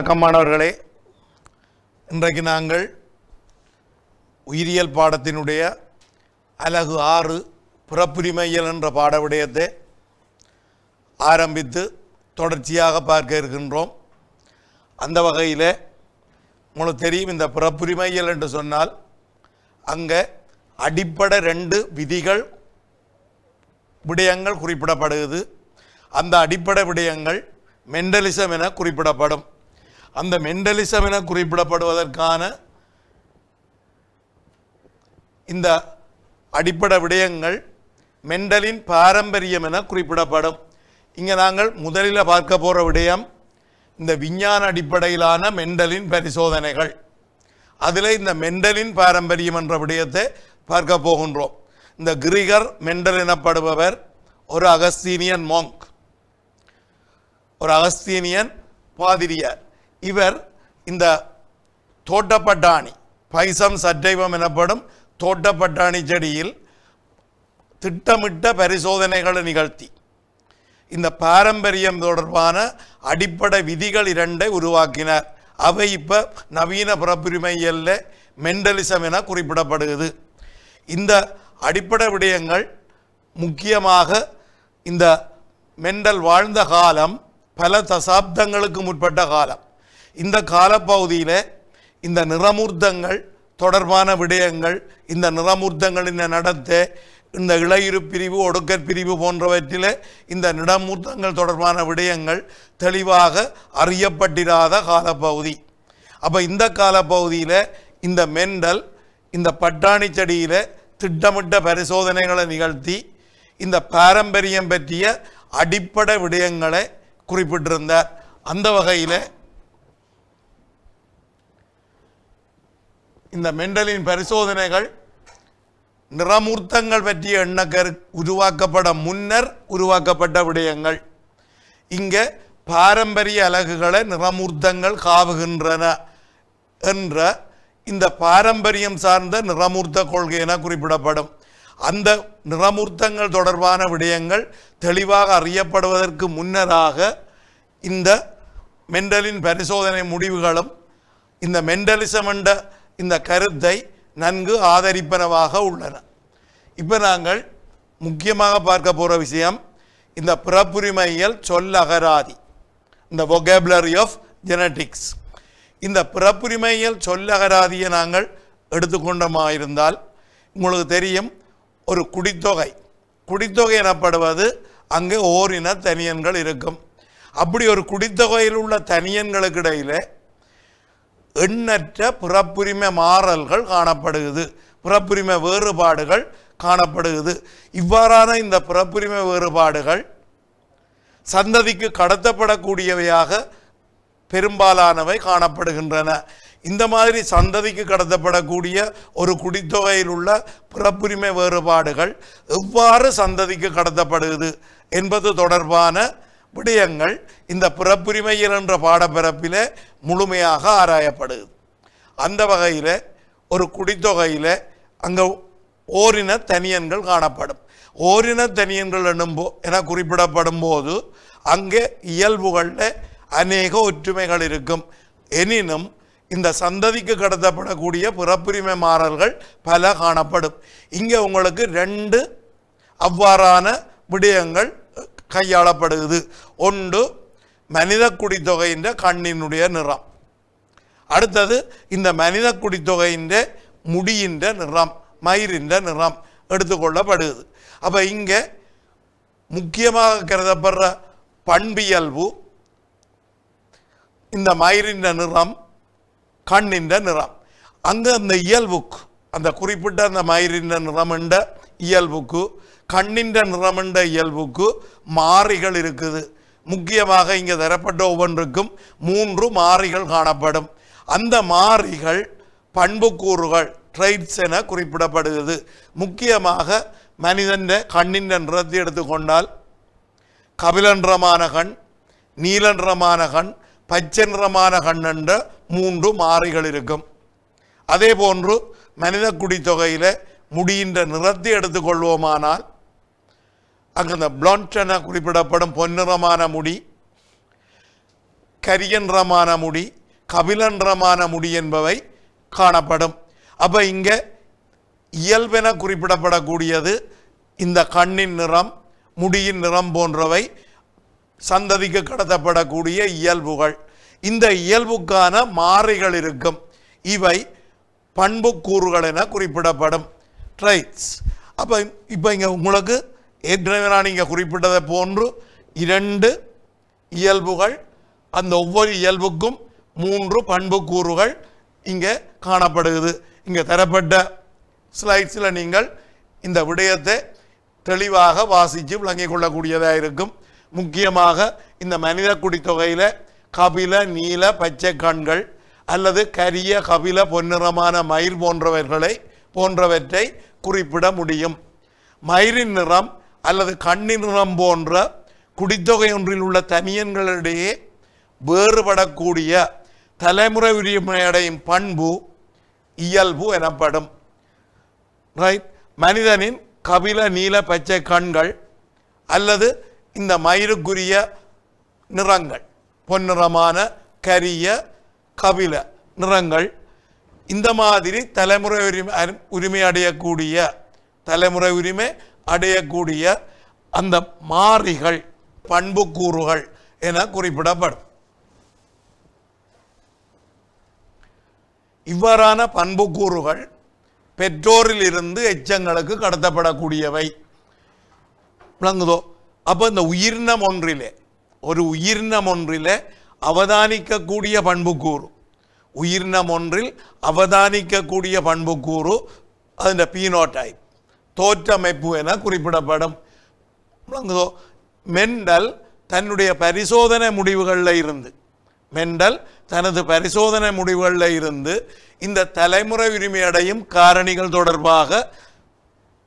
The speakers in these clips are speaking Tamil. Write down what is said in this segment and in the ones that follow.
வணக்கமானவர்களே இன்றைக்கு நாங்கள் உயிரியல் பாடத்தினுடைய அலகு ஆறு புறப்புரிமையல் என்ற பாட விடயத்தை ஆரம்பித்து தொடர்ச்சியாக பார்க்க இருக்கின்றோம் அந்த வகையில் உங்களுக்கு தெரியும் இந்த புறப்புரிமையல் என்று சொன்னால் அங்கே அடிப்படை ரெண்டு விதிகள் விடயங்கள் குறிப்பிடப்படுகிறது அந்த அடிப்படை விடயங்கள் மென்டலிசம் என குறிப்பிடப்படும் அந்த மென்டலிசம் என குறிப்பிடப்படுவதற்கான இந்த அடிப்படை விடயங்கள் மெண்டலின் பாரம்பரியம் என குறிப்பிடப்படும் இங்கே நாங்கள் முதலில் பார்க்க போகிற விடயம் இந்த விஞ்ஞான அடிப்படையிலான மெண்டலின் பரிசோதனைகள் அதில் இந்த மெண்டலின் பாரம்பரியம் என்ற விடயத்தை பார்க்க போகின்றோம் இந்த கிரிகர் மெண்டல் எனப்படுபவர் ஒரு அகஸ்தீனியன் மோங்க் ஒரு அகஸ்தீனியன் பாதிரியார் இவர் இந்த தோட்டப்பட்டாணி பைசம் சட்டைவம் எனப்படும் தோட்டப்பட்டாணி செடியில் திட்டமிட்ட பரிசோதனைகளை நிகழ்த்தி இந்த பாரம்பரியம் தொடர்பான அடிப்படை விதிகள் இரண்டை உருவாக்கினார் அவை இப்போ நவீன பிறப்புரிமையில் மென்டலிசம் என குறிப்பிடப்படுகிறது இந்த அடிப்படை விடயங்கள் முக்கியமாக இந்த மெண்டல் வாழ்ந்த காலம் பல தசாப்தங்களுக்கு முற்பட்ட காலம் இந்த காலப்பகுதியில் இந்த நிறமூர்த்தங்கள் தொடர்பான விடயங்கள் இந்த நிறமூர்த்தங்களின் நடத்த இந்த இளையுறு பிரிவு ஒடுக்கற் பிரிவு போன்றவற்றில் இந்த நிடமூர்த்தங்கள் தொடர்பான விடயங்கள் தெளிவாக அறியப்பட்டிராத காலப்பகுதி அப்போ இந்த காலப்பகுதியில் இந்த மெண்டல் இந்த பட்டாணி செடியில் திட்டமிட்ட பரிசோதனைகளை நிகழ்த்தி இந்த பாரம்பரியம் பற்றிய அடிப்படை விடயங்களை குறிப்பிட்டிருந்தார் அந்த வகையில் இந்த மெண்டலின் பரிசோதனைகள் நிறமூர்த்தங்கள் பற்றிய எண்ணக்கர் உருவாக்கப்பட முன்னர் உருவாக்கப்பட்ட விடயங்கள் இங்கே பாரம்பரிய அலகுகளை நிறமூர்த்தங்கள் காவுகின்றன என்ற இந்த பாரம்பரியம் சார்ந்த நிறமூர்த்த கொள்கை என குறிப்பிடப்படும் அந்த நிறமூர்த்தங்கள் தொடர்பான விடயங்கள் தெளிவாக அறியப்படுவதற்கு முன்னராக இந்த மெண்டலின் பரிசோதனை முடிவுகளும் இந்த மெண்டலிசம் என்ற இந்த கருத்தை நன்கு ஆதரிப்பனவாக உள்ளன இப்போ நாங்கள் முக்கியமாக பார்க்க போகிற விஷயம் இந்த சொல் சொல்லகராதி இந்த வொகேபுலரி ஆஃப் ஜெனட்டிக்ஸ் இந்த சொல் சொல்லகராதியை நாங்கள் எடுத்துக்கொண்டோமா இருந்தால் உங்களுக்கு தெரியும் ஒரு குடித்தொகை குடித்தொகை எனப்படுவது அங்கே ஓரின தனியன்கள் இருக்கும் அப்படி ஒரு குடித்தொகையில் உள்ள தனியன்களுக்கு இடையில் எண்ணற்ற பிறப்புரிமை மாறல்கள் காணப்படுகிறது பிறப்புரிமை வேறுபாடுகள் காணப்படுகிறது இவ்வாறான இந்த பிறப்புரிமை வேறுபாடுகள் சந்ததிக்கு கடத்தப்படக்கூடியவையாக பெரும்பாலானவை காணப்படுகின்றன இந்த மாதிரி சந்ததிக்கு கடத்தப்படக்கூடிய ஒரு குடித்தொகையில் உள்ள பிறப்புரிமை வேறுபாடுகள் எவ்வாறு சந்ததிக்கு கடத்தப்படுகிறது என்பது தொடர்பான விடயங்கள் இந்த பிறப்புரிமையில் என்ற பாடப்பிறப்பில் முழுமையாக ஆராயப்படுது அந்த வகையில் ஒரு குடித்தொகையில் அங்கே ஓரின தனியன்கள் காணப்படும் ஓரின தனியன்கள் என்னும்போ என குறிப்பிடப்படும் போது அங்கே இயல்புகளில் அநேக ஒற்றுமைகள் இருக்கும் எனினும் இந்த சந்ததிக்கு கடத்தப்படக்கூடிய பிறப்புரிமை மாறல்கள் பல காணப்படும் இங்கே உங்களுக்கு ரெண்டு அவ்வாறான விடயங்கள் கையாளப்படுகிறது ஒன்று மனித குடித்தொகையின் கண்ணினுடைய நிறம் அடுத்தது இந்த மனித குடித்தொகையின் முடியின்ற நிறம் மயிரின்ற நிறம் எடுத்துக்கொள்ளப்படுகிறது அப்போ இங்கே முக்கியமாக கருதப்படுற பண்பியல்பு இந்த மயிரின்ற நிறம் கண்ணின்ற நிறம் அங்கே அந்த இயல்புக்கு அந்த குறிப்பிட்ட அந்த மயிரின்ற நிறம் என்ற இயல்புக்கு கண்ணின்ற நிறமண்ட இயல்புக்கு மாறிகள் இருக்குது முக்கியமாக இங்கே தரப்பட்ட ஒவ்வொன்றுக்கும் மூன்று மாறிகள் காணப்படும் அந்த மாறிகள் பண்புக்கூறுகள் ட்ரைட்ஸ் என குறிப்பிடப்படுகிறது முக்கியமாக மனிதன் கண்ணின்ற நிறத்தை எடுத்துக்கொண்டால் கபிலன்றமான கண் நீலன்றமான கண் பச்சன்றமான கண் என்ற மூன்று மாறிகள் இருக்கும் அதே போன்று மனித குடித்தொகையில் முடியின்ற நிறத்தை எடுத்துக்கொள்வோமானால் அங்கே இந்த பிளாண்ட் என குறிப்பிடப்படும் பொன்னிறமான முடி கரியன்றமான முடி கபிலன்றமான முடி என்பவை காணப்படும் அப்போ இங்கே இயல்பென குறிப்பிடப்படக்கூடியது இந்த கண்ணின் நிறம் முடியின் நிறம் போன்றவை சந்ததிக்கு கடத்தப்படக்கூடிய இயல்புகள் இந்த இயல்புக்கான மாறிகள் இருக்கும் இவை பண்புக்கூறுகள் என குறிப்பிடப்படும் ட்ரைட்ஸ் அப்போ இப்போ இங்கே உங்களுக்கு ஏற்கனவே நான் இங்கே குறிப்பிட்டதை போன்று இரண்டு இயல்புகள் அந்த ஒவ்வொரு இயல்புக்கும் மூன்று பண்புக்கூறுகள் இங்கே காணப்படுகிறது இங்கே தரப்பட்ட ஸ்லைட்ஸில் நீங்கள் இந்த விடயத்தை தெளிவாக வாசித்து விளங்கிக் கொள்ளக்கூடியதாக இருக்கும் முக்கியமாக இந்த மனித குடித்தொகையில் கபில நீல பச்சை கண்கள் அல்லது கரிய கபில பொன்னிறமான மயில் போன்றவர்களை போன்றவற்றை குறிப்பிட முடியும் மயிரின் நிறம் அல்லது நிறம் போன்ற குடித்தொகை ஒன்றில் உள்ள தமியன்களிடையே வேறுபடக்கூடிய தலைமுறை உரிமையடையும் பண்பு இயல்பு எனப்படும் ரைட் மனிதனின் கபில நீல பச்சை கண்கள் அல்லது இந்த மயிருக்குரிய நிறங்கள் பொன்னிறமான கரிய கபில நிறங்கள் இந்த மாதிரி தலைமுறை உரிமை உரிமை அடையக்கூடிய தலைமுறை உரிமை அடையக்கூடிய அந்த மாறிகள் பண்புக்கூறுகள் என குறிப்பிடப்படும் இவ்வாறான பண்புக்கூறுகள் பெற்றோரில் இருந்து எச்சங்களுக்கு கடத்தப்படக்கூடியவை விளங்குதோ அப்போ இந்த உயிரினம் ஒன்றிலே ஒரு உயிரினம் ஒன்றிலே அவதானிக்கக்கூடிய பண்புக்கூறு உயிரினம் ஒன்றில் அவதானிக்கக்கூடிய பண்புக்கூறு அதில் பீனோடைப் தோற்றமைப்பு என குறிப்பிடப்படும் மெண்டல் தன்னுடைய பரிசோதனை முடிவுகளில் இருந்து மெண்டல் தனது பரிசோதனை முடிவுகளில் இருந்து இந்த தலைமுறை அடையும் காரணிகள் தொடர்பாக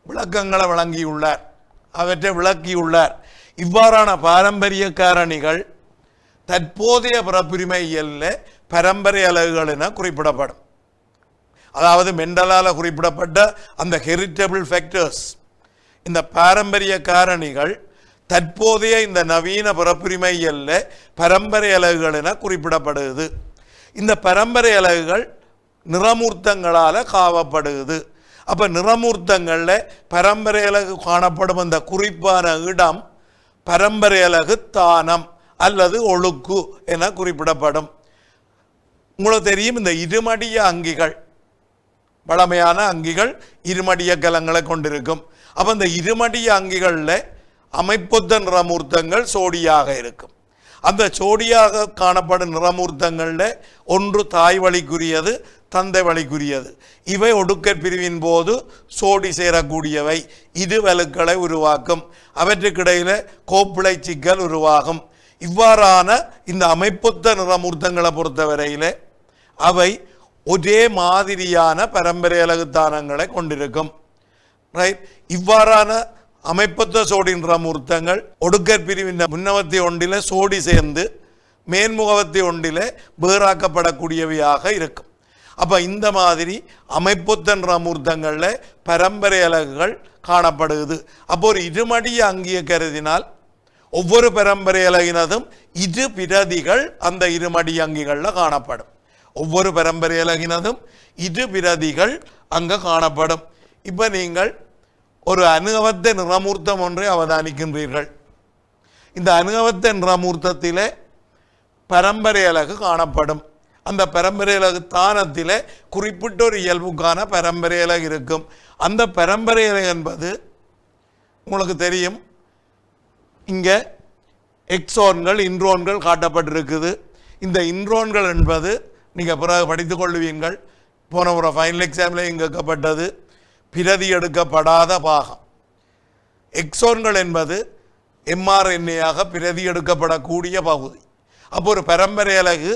விளக்கங்களை வழங்கியுள்ளார் அவற்றை விளக்கியுள்ளார் இவ்வாறான பாரம்பரிய காரணிகள் தற்போதைய பிறப்புரிமை இயலில் பரம்பரை அலகுகள் என குறிப்பிடப்படும் அதாவது மெண்டலால் குறிப்பிடப்பட்ட அந்த ஹெரிட்டபிள் ஃபேக்டர்ஸ் இந்த பாரம்பரிய காரணிகள் தற்போதைய இந்த நவீன பிறப்புரிமை அல்ல பரம்பரை அலகுகள் என குறிப்பிடப்படுது இந்த பரம்பரை அலகுகள் நிறமூர்த்தங்களால் காவப்படுது அப்போ நிறமூர்த்தங்களில் பரம்பரை அலகு காணப்படும் அந்த குறிப்பான இடம் பரம்பரை அலகு தானம் அல்லது ஒழுக்கு என குறிப்பிடப்படும் உங்களுக்கு தெரியும் இந்த இருமடிய அங்கிகள் பழமையான அங்கிகள் இருமடிய கலங்களை கொண்டிருக்கும் அப்போ அந்த இருமடிய அங்கிகளில் அமைப்புத்த நிறமூர்த்தங்கள் சோடியாக இருக்கும் அந்த சோடியாக காணப்படும் நிறமூர்த்தங்களில் ஒன்று தாய் வழிக்குரியது தந்தை வழிக்குரியது இவை ஒடுக்க பிரிவின் போது சோடி சேரக்கூடியவை இது வலுக்களை உருவாக்கும் அவற்றுக்கிடையில் கோப்பிளை சிக்கல் உருவாகும் இவ்வாறான இந்த அமைப்பொத்த நிறமூர்த்தங்களை பொறுத்தவரையில் அவை ஒரே மாதிரியான பரம்பரை அலகுத்தானங்களை கொண்டிருக்கும் இவ்வாறான அமைப்பத்த சோடின்ற மூர்த்தங்கள் ஒடுக்கற் பிரிவின் முன்னவத்தி ஒன்றில சோடி சேர்ந்து மேன்முகவத்தி ஒன்றில வேறாக்கப்படக்கூடியவையாக இருக்கும் அப்போ இந்த மாதிரி அமைப்புத்தன்ற மூர்த்தங்களில் பரம்பரை அலகுகள் காணப்படுகிறது அப்போ ஒரு இருமடிய அங்கிய கருதினால் ஒவ்வொரு பரம்பரை அலகினதும் இரு பிரதிகள் அந்த இருமடி அங்கிகளில் காணப்படும் ஒவ்வொரு பரம்பரை இரு பிரதிகள் அங்கு காணப்படும் இப்போ நீங்கள் ஒரு அனுகவத்த நிறமூர்த்தம் ஒன்றை அவதானிக்கின்றீர்கள் இந்த அனுகவத்த நிறமூர்த்தத்திலே பரம்பரை அழகு காணப்படும் அந்த பரம்பரை அழகு தானத்தில் குறிப்பிட்ட ஒரு இயல்புக்கான பரம்பரை அழகு இருக்கும் அந்த பரம்பரை அழகு என்பது உங்களுக்கு தெரியும் இங்கே எக்ஸோன்கள் இன்ரோன்கள் காட்டப்பட்டிருக்குது இந்த இன்ரோன்கள் என்பது நீங்கள் பிறகு படித்துக் கொள்வீங்கள் போன ஒரு ஃபைனல் எக்ஸாமில் கேட்கப்பட்டது பிரதி எடுக்கப்படாத பாகம் எக்ஸோன்கள் என்பது எம்ஆர்என்ஏயாக பிரதி எடுக்கப்படக்கூடிய பகுதி அப்போ ஒரு பரம்பரை அலகு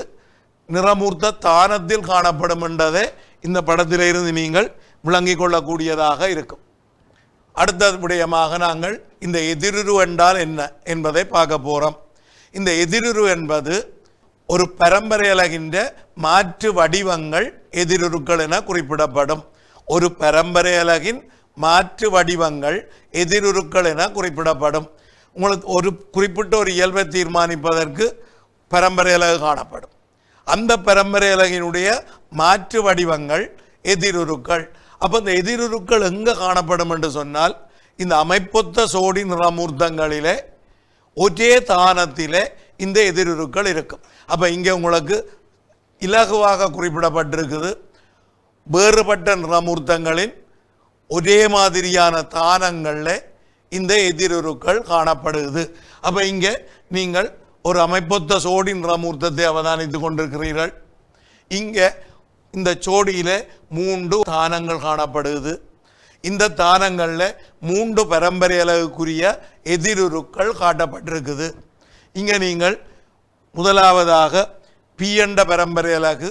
நிறமூர்த்த தானத்தில் காணப்படும் என்றதே இந்த படத்திலிருந்து நீங்கள் விளங்கி கொள்ளக்கூடியதாக இருக்கும் அடுத்த விடயமாக நாங்கள் இந்த எதிருரு என்றால் என்ன என்பதை பார்க்க போகிறோம் இந்த எதிருரு என்பது ஒரு பரம்பரையலகின்ற மாற்று வடிவங்கள் எதிருருக்கள் என குறிப்பிடப்படும் ஒரு பரம்பரையலகின் மாற்று வடிவங்கள் எதிருருக்கள் என குறிப்பிடப்படும் உங்களுக்கு ஒரு குறிப்பிட்ட ஒரு இயல்பை தீர்மானிப்பதற்கு பரம்பரையலகு காணப்படும் அந்த பரம்பரையலகினுடைய மாற்று வடிவங்கள் எதிருருக்கள் அப்போ இந்த எதிருருக்கள் எங்கே காணப்படும் என்று சொன்னால் இந்த அமைப்பொத்த சோடி நிறமூர்த்தங்களிலே ஒரே தானத்திலே இந்த எதிருருக்கள் இருக்கும் அப்போ இங்கே உங்களுக்கு இலகுவாக குறிப்பிடப்பட்டிருக்குது வேறுபட்ட நிறமூர்த்தங்களின் ஒரே மாதிரியான தானங்களில் இந்த எதிருருக்கள் காணப்படுது அப்போ இங்கே நீங்கள் ஒரு அமைப்பொத்த சோடி நிறமூர்த்தத்தை அவதானித்து கொண்டிருக்கிறீர்கள் இங்கே இந்த சோடியில் மூன்று தானங்கள் காணப்படுது இந்த தானங்களில் மூன்று பரம்பரை அளவுக்குரிய எதிருருக்கள் காட்டப்பட்டிருக்குது இங்கே நீங்கள் முதலாவதாக பிஎண்ட பரம்பரையிலாக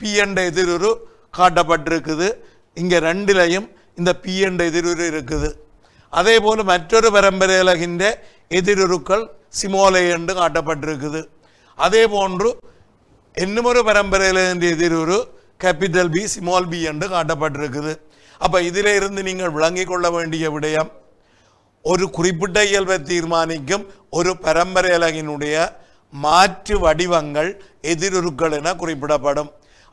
பிஎண்ட எதிரொரு காட்டப்பட்டிருக்குது இங்கே ரெண்டிலையும் இந்த பிஎண்ட எதிரொரு இருக்குது அதே போல் மற்றொரு பரம்பரையிலகின்ற எதிரொருக்கள் சிமோலை என்று காட்டப்பட்டிருக்குது அதே போன்று இன்னும் ஒரு பரம்பரையிலிருந்து எதிரொரு கேபிட்டல் பி ஸ்மால் பி என்று காட்டப்பட்டிருக்குது அப்போ இதிலிருந்து நீங்கள் விளங்கிக் கொள்ள வேண்டிய விடயம் ஒரு குறிப்பிட்ட இயல்பை தீர்மானிக்கும் ஒரு பரம்பரையலகினுடைய மாற்று வடிவங்கள் எதிருருக்கள் என குறிப்பிடப்படும்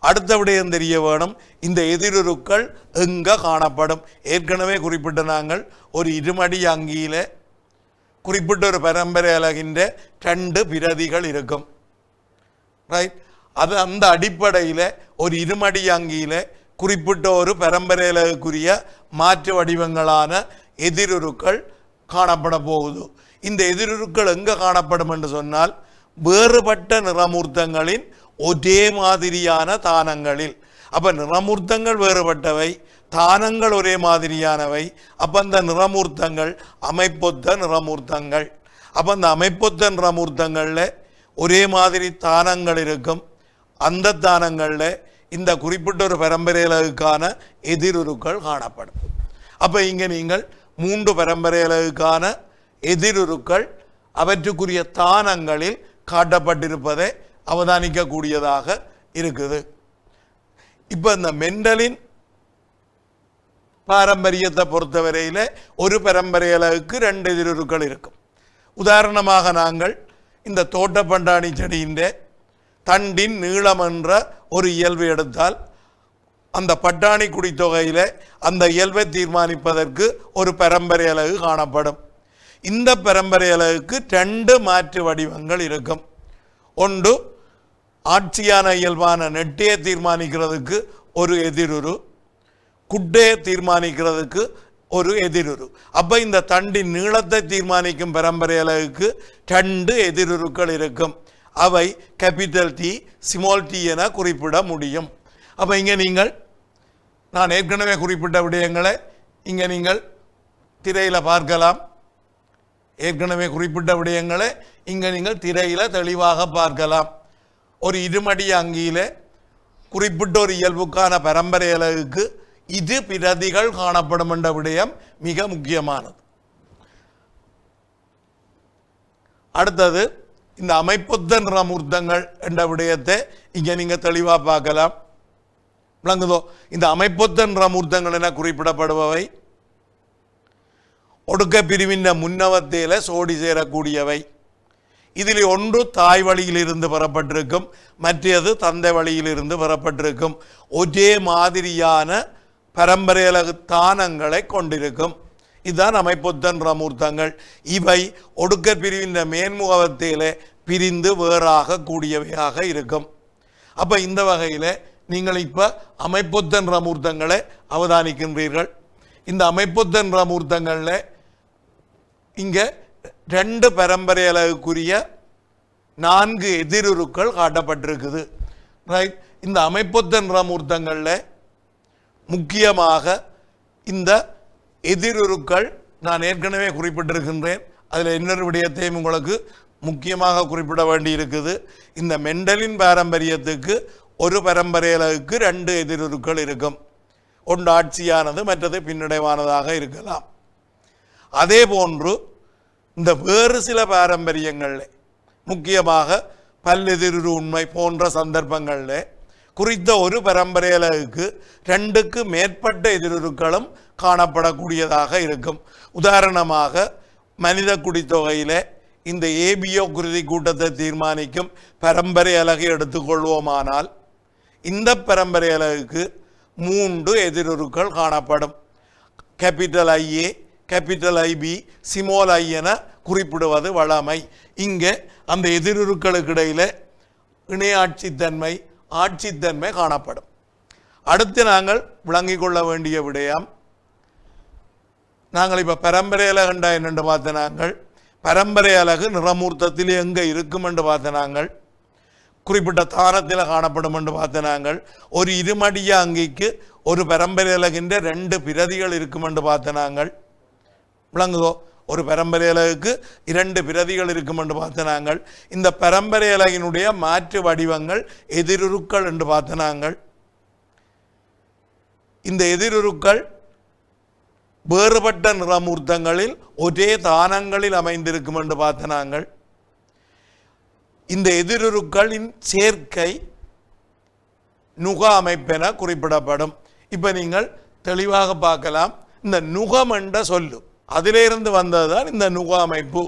அடுத்த விடயம் தெரிய வேணும் இந்த எதிருருக்கள் எங்கே காணப்படும் ஏற்கனவே குறிப்பிட்ட நாங்கள் ஒரு இருமடி அங்கியில் குறிப்பிட்ட ஒரு பரம்பரை அலகின்ற ரெண்டு பிரதிகள் இருக்கும் ரைட் அது அந்த அடிப்படையில் ஒரு இருமடி அங்கியில் குறிப்பிட்ட ஒரு பரம்பரை அலகுக்குரிய மாற்று வடிவங்களான காணப்பட போகுது இந்த எதிருக்கள் எங்கே காணப்படும் என்று சொன்னால் வேறுபட்ட நிறமூர்த்தங்களின் ஒரே மாதிரியான தானங்களில் அப்போ நிறமூர்த்தங்கள் வேறுபட்டவை தானங்கள் ஒரே மாதிரியானவை அப்போ அந்த நிறமூர்த்தங்கள் அமைப்பொத்த நிறமூர்த்தங்கள் அப்போ அந்த அமைப்பொத்த நிறமூர்த்தங்களில் ஒரே மாதிரி தானங்கள் இருக்கும் அந்த தானங்களில் இந்த குறிப்பிட்ட ஒரு பரம்பரையிலுக்கான எதிருருக்கள் காணப்படும் அப்போ இங்கே நீங்கள் மூன்று பரம்பரைகளுக்கான எதிருருக்கள் அவற்றுக்குரிய தானங்களில் காட்டப்பட்டிருப்பதை அவதானிக்கக்கூடியதாக இருக்குது இப்போ இந்த மெண்டலின் பாரம்பரியத்தை பொறுத்தவரையில் ஒரு பரம்பரை அளவுக்கு ரெண்டு எதிரொருக்கள் இருக்கும் உதாரணமாக நாங்கள் இந்த தோட்டப்பண்டாணி செடியின் தண்டின் நீளம் என்ற ஒரு இயல்பு எடுத்தால் அந்த பட்டாணி குடித்தொகையில் அந்த இயல்பை தீர்மானிப்பதற்கு ஒரு பரம்பரை அழகு காணப்படும் இந்த பரம்பரை அழகுக்கு ரெண்டு மாற்று வடிவங்கள் இருக்கும் ஒன்று ஆட்சியான இயல்பான நெட்டையை தீர்மானிக்கிறதுக்கு ஒரு எதிருரு குட்டையை தீர்மானிக்கிறதுக்கு ஒரு எதிருரு அப்போ இந்த தண்டின் நீளத்தை தீர்மானிக்கும் பரம்பரை அழகுக்கு ரெண்டு எதிருருக்கள் இருக்கும் அவை கேபிட்டல் டி சிமால் டி என குறிப்பிட முடியும் அப்போ இங்கே நீங்கள் நான் ஏற்கனவே குறிப்பிட்ட விடயங்களை இங்கே நீங்கள் திரையில் பார்க்கலாம் ஏற்கனவே குறிப்பிட்ட விடயங்களை இங்கே நீங்கள் திரையில் தெளிவாக பார்க்கலாம் ஒரு இருமடி அங்கியில் குறிப்பிட்ட ஒரு இயல்புக்கான பரம்பரை அளவுக்கு இது பிரதிகள் காணப்படும் என்ற விடயம் மிக முக்கியமானது அடுத்தது இந்த அமைப்புத்த நிறமூர்த்தங்கள் என்ற விடயத்தை இங்கே நீங்கள் தெளிவாக பார்க்கலாம் விளங்குதோ இந்த அமைப்பொத்தன்ற மூர்த்தங்கள் என குறிப்பிடப்படுபவை ஒடுக்க பிரிவின் முன்னவத்தையில் சோடி சேரக்கூடியவை இதில் ஒன்று தாய் வழியிலிருந்து பெறப்பட்டிருக்கும் மற்றது தந்தை வழியிலிருந்து பெறப்பட்டிருக்கும் ஒரே மாதிரியான பரம்பரையில தானங்களை கொண்டிருக்கும் இதுதான் அமைப்பொத்தன்ற மூர்த்தங்கள் இவை ஒடுக்க பிரிவின் மேன்முகவத்திலே பிரிந்து வேறாக கூடியவையாக இருக்கும் அப்போ இந்த வகையில் நீங்கள் இப்போ அமைப்பொத்தன்ற மூர்த்தங்களை அவதானிக்கின்றீர்கள் இந்த அமைப்பொத்தன்ற மூர்த்தங்களில் இங்கே ரெண்டு பரம்பரை அளவுக்குரிய நான்கு எதிருருக்கள் காட்டப்பட்டிருக்குது ரைட் இந்த அமைப்பொத்தன்ற மூர்த்தங்களில் முக்கியமாக இந்த எதிருருக்கள் நான் ஏற்கனவே குறிப்பிட்டிருக்கின்றேன் அதில் இன்னொரு விடயத்தையும் உங்களுக்கு முக்கியமாக குறிப்பிட வேண்டியிருக்குது இந்த மெண்டலின் பாரம்பரியத்துக்கு ஒரு பரம்பரையளவுக்கு ரெண்டு എതിരുരുക്കൾ இருக்கும் ஒன்று ஆட்சியானது மற்றது பின்னடைவானதாக இருக்கலாம் அதே போன்று இந்த வேறு சில பாரம்பரியங்களில் முக்கியமாக பல்லெதிரு உண்மை போன்ற சந்தர்ப்பங்களில் குறித்த ஒரு பரம்பரையிலுக்கு ரெண்டுக்கு மேற்பட்ட எதிரொருக்களும் காணப்படக்கூடியதாக இருக்கும் உதாரணமாக மனித குடித்தொகையில் இந்த ஏபிஓ குருதி கூட்டத்தை தீர்மானிக்கும் பரம்பரை அலகை எடுத்துக்கொள்வோமானால் இந்த பரம்பரைகளுக்கு மூன்று எதிரொருக்கள் காணப்படும் capital I A capital I B small I என குறிப்பிடுவது வளமை இங்கே அந்த எதிரொருக்களுக்கு இடையில இணையாட்சித்தன்மை ஆட்சித்தன்மை காணப்படும் அடுத்து நாங்கள் விளங்கிக் கொள்ள வேண்டிய விடயம் நாங்கள் இப்போ பரம்பரை அலகண்டா என்னென்று பார்த்த நாங்கள் பரம்பரை அலகு நிறமூர்த்தத்தில் எங்கே இருக்கும் என்று பார்த்த நாங்கள் குறிப்பிட்ட தானத்தில் காணப்படும் என்று பார்த்த நாங்கள் ஒரு இருமடிய அங்கிக்கு ஒரு பரம்பரையிலகின்ற ரெண்டு பிரதிகள் இருக்கும் என்று பார்த்த நாங்கள் விளங்குதோ ஒரு பரம்பரை இரண்டு பிரதிகள் இருக்கும் என்று நாங்கள் இந்த பரம்பரை மாற்று வடிவங்கள் எதிருருக்கள் என்று பார்த்த நாங்கள் இந்த எதிருருக்கள் வேறுபட்ட நிறமூர்த்தங்களில் ஒரே தானங்களில் அமைந்திருக்கும் என்று பார்த்த நாங்கள் இந்த எதிருருக்களின் சேர்க்கை நுக அமைப்பென குறிப்பிடப்படும் இப்போ நீங்கள் தெளிவாக பார்க்கலாம் இந்த நுகம் என்ற சொல்லு அதிலிருந்து வந்ததுதான் இந்த நுக அமைப்பு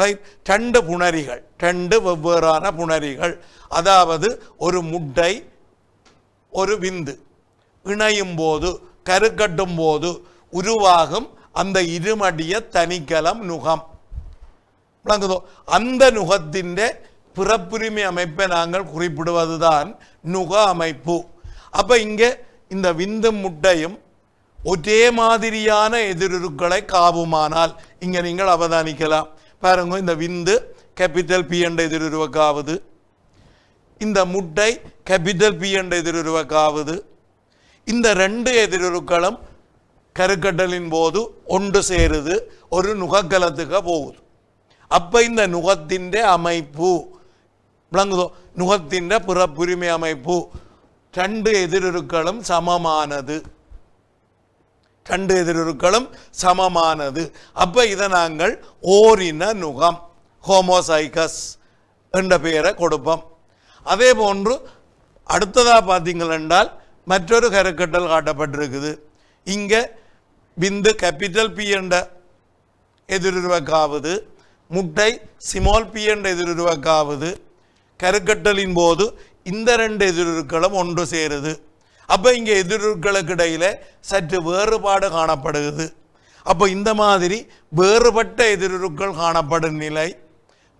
ரைட் ரெண்டு புணரிகள் ரெண்டு வெவ்வேறான புணரிகள் அதாவது ஒரு முட்டை ஒரு விந்து இணையும் போது கருக்கட்டும் போது உருவாகும் அந்த இருமடிய தனிக்கலம் நுகம் விளங்குதோ அந்த நுகத்தின் பிறப்புரிமை அமைப்பை நாங்கள் குறிப்பிடுவதுதான் நுக அமைப்பு அப்போ இங்கே இந்த விந்தும் முட்டையும் ஒரே மாதிரியான எதிரொருக்களை காவுமானால் இங்கே நீங்கள் அவதானிக்கலாம் பாருங்க இந்த விந்து கேபிட்டல் பி என்ற எதிரொருவக்காவது இந்த முட்டை கேபிட்டல் பி என்ற எதிரொருவக்காவது இந்த ரெண்டு எதிரொருக்களும் கருக்கட்டலின் போது ஒன்று சேருது ஒரு நுகக்கலத்துக்கு போகுது அப்போ இந்த நுகத்தின் அமைப்பு விளங்குதோ நுகத்தின்ற பிறப்புரிமை அமைப்பு രണ്ട് എതിരൊരുക്കളും സമമാനത് രണ്ട് എതിരൊരുക്കളും സമമാനത് അപ്പോൾ ഇത് നാങ്ങൾ ഓരിന നുകം ഹോമോസൈക്കസ് എന്ന പേരെ കൊടുപ്പം അതേ പോன்று അടുത്തതാ பார்த்தீங்களென்றால் மற்றொரு கருக்கட்டல் காட்டப்பட்டிருக்குது இங்கே பிந்து கேபிட்டல் பி என்ற எதிருருவக்காவது முட்டை சிமோல் பி என்ற எதிருருவக்காவது கருக்கட்டலின் போது இந்த ரெண்டு எதிர்களும் ஒன்று சேருது அப்போ இங்கே எதிர்களுக்கு இடையில் சற்று வேறுபாடு காணப்படுகிறது அப்போ இந்த மாதிரி வேறுபட்ட எதிர்கள் காணப்படும் நிலை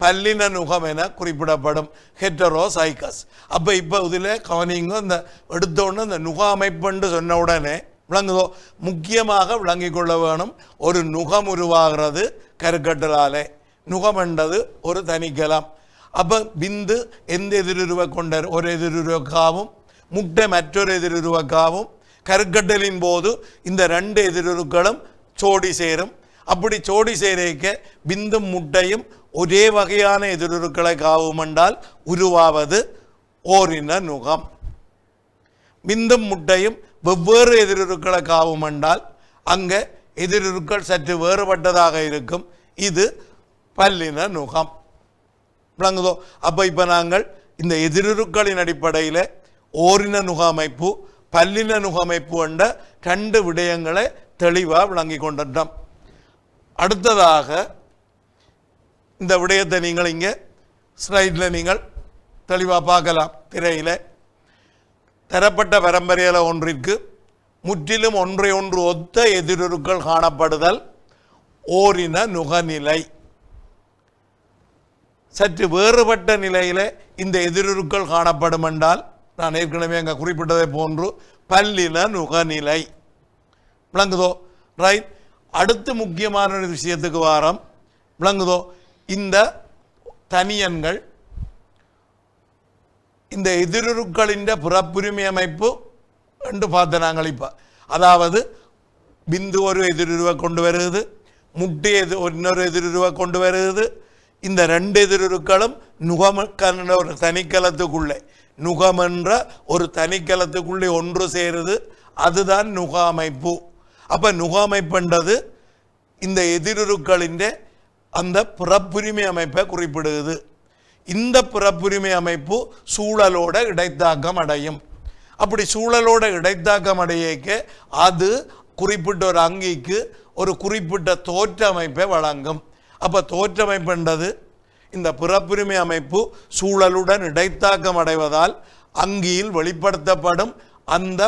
பல்லின நுகம் என குறிப்பிடப்படும் ஹெட்டரோ சைக்கஸ் அப்போ இப்போ இதில் கவனிங்க இந்த எடுத்தோன்னு இந்த நுக அமைப்புன்னு சொன்ன உடனே விளங்குதோ முக்கியமாக விளங்கி கொள்ள வேணும் ஒரு நுகம் உருவாகிறது கருக்கட்டலாலே நுகம் என்றது ஒரு தனிக்கலாம் അപ്പം ബിന്ദു എന്ത് എതിരുരുവ കൊണ്ട് ഒരു എതിരുരുവക്കാവും മുട്ട മറ്റൊരു എതിരുരുവക്കാവും കരുക്കട്ടലിൻ പോതു ഇന്ന രണ്ട് എതിരുരുക്കളും ചോടി ചേരും அப்படி சோடி சேரேக்க பிந்தும் முட்டையும் ஒரே வகையான எதிரொருக்களை காவுமென்றால் உருவாவது ஓரின நுகம் பிந்தும் முட்டையும் வெவ்வேறு எதிரொருக்களை காவுமென்றால் அங்கே எதிரொருக்கள் சற்று வேறுபட்டதாக இருக்கும் இது பல்லின நுகம் விளங்குதோ அப்போ இப்போ நாங்கள் இந்த எதிரொருக்களின் அடிப்படையில் ஓரின நுகாமைப்பு பல்லின நுகாமைப்பு என்ற ரெண்டு விடயங்களை தெளிவாக விளங்கி கொண்டோம் அடுத்ததாக இந்த விடயத்தை நீங்கள் இங்கே ஸ்லைடில் நீங்கள் தெளிவாக பார்க்கலாம் திரையில் தரப்பட்ட பரம்பரையில் ஒன்றிற்கு முற்றிலும் ஒன்றை ஒன்று ஒத்த எதிரொருக்கள் காணப்படுதல் ஓரின நுகநிலை சற்று வேறுபட்ட நிலையிலே இந்த எதிரொருக்கள் காணப்படும் என்றால் நான் ஏற்கனவே அங்கே குறிப்பிட்டதை போன்று பல்லில நுகநிலை விளங்குதோ ரைட் அடுத்து முக்கியமான ஒரு விஷயத்துக்கு வாரம் விளங்குதோ இந்த தனியன்கள் இந்த எதிரொருக்களின் புறப்புரிமை அமைப்பு என்று பார்த்த நாங்கள் இப்போ அதாவது பிந்து ஒரு எதிரொருவை கொண்டு வருகிறது முட்டி எது இன்னொரு எதிரொருவை கொண்டு வருகிறது இந்த ரெண்டு எதிர்களும் நுகமக்கான ஒரு தனிக்கலத்துக்குள்ளே நுகமன்ற ஒரு தனிக்கலத்துக்குள்ளே ஒன்று சேருது அதுதான் நுக அமைப்பு அப்போ நுக அமைப்புன்றது இந்த எதிரொருக்களின் அந்த பிறப்புரிமை அமைப்பை குறிப்பிடுகிறது இந்த பிறப்புரிமை அமைப்பு சூழலோட இடைத்தாக்கம் அடையும் அப்படி சூழலோட இடைத்தாக்கம் அடையக்க அது குறிப்பிட்ட ஒரு அங்கிக்கு ஒரு குறிப்பிட்ட தோற்ற அமைப்பை வழங்கும் அப்போ தோற்றமைப்புன்றது இந்த பிறப்புரிமை அமைப்பு சூழலுடன் இடைத்தாக்கம் அடைவதால் அங்கியில் வெளிப்படுத்தப்படும் அந்த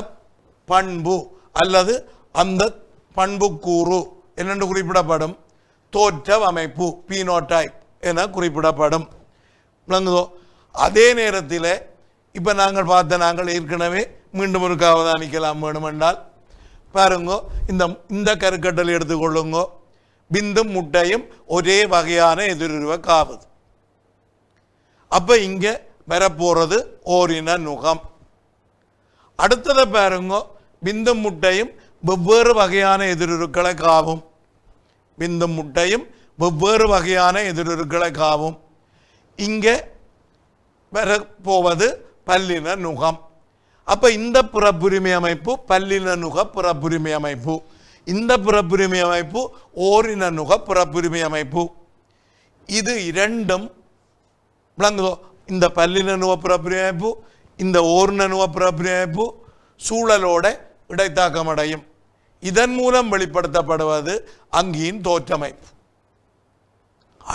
பண்பு அல்லது அந்த பண்புக்கூறு என்னென்று குறிப்பிடப்படும் தோற்ற அமைப்பு பீனோடைப் என குறிப்பிடப்படும் விளங்குதோ அதே நேரத்தில் இப்போ நாங்கள் பார்த்த நாங்கள் ஏற்கனவே மீண்டும் ஒரு அவதானிக்கலாம் வேணுமென்றால் பாருங்கோ இந்த இந்த கருக்கட்டல் எடுத்துக்கொள்ளுங்கோ பிந்தும் முட்டையும் ஒரே வகையான எதிர்வ காவுது அப்ப இங்க வரப்போறது ஓரின நுகம் அடுத்ததை பாருங்க பிந்தும் முட்டையும் வெவ்வேறு வகையான எதிரிருக்களை காவும் பிந்தும் முட்டையும் வெவ்வேறு வகையான எதிரிருக்களை காவும் இங்க வரப்போவது பல்லின நுகம் அப்ப இந்த புறப்புரிமை அமைப்பு பல்லின நுக புறப்புரிமை அமைப்பு இந்த பிறப்புரிமை அமைப்பு ஓரினநுக பிறப்புரிமை அமைப்பு இது இரண்டும் விளங்குதோ இந்த பல்லினுவ பிறப்புரிமை அமைப்பு இந்த ஓரினநுவ பிறப்புரிமை அமைப்பு சூழலோட இடைத்தாக்கம் அடையும் இதன் மூலம் வெளிப்படுத்தப்படுவது அங்கியின் தோற்றமைப்பு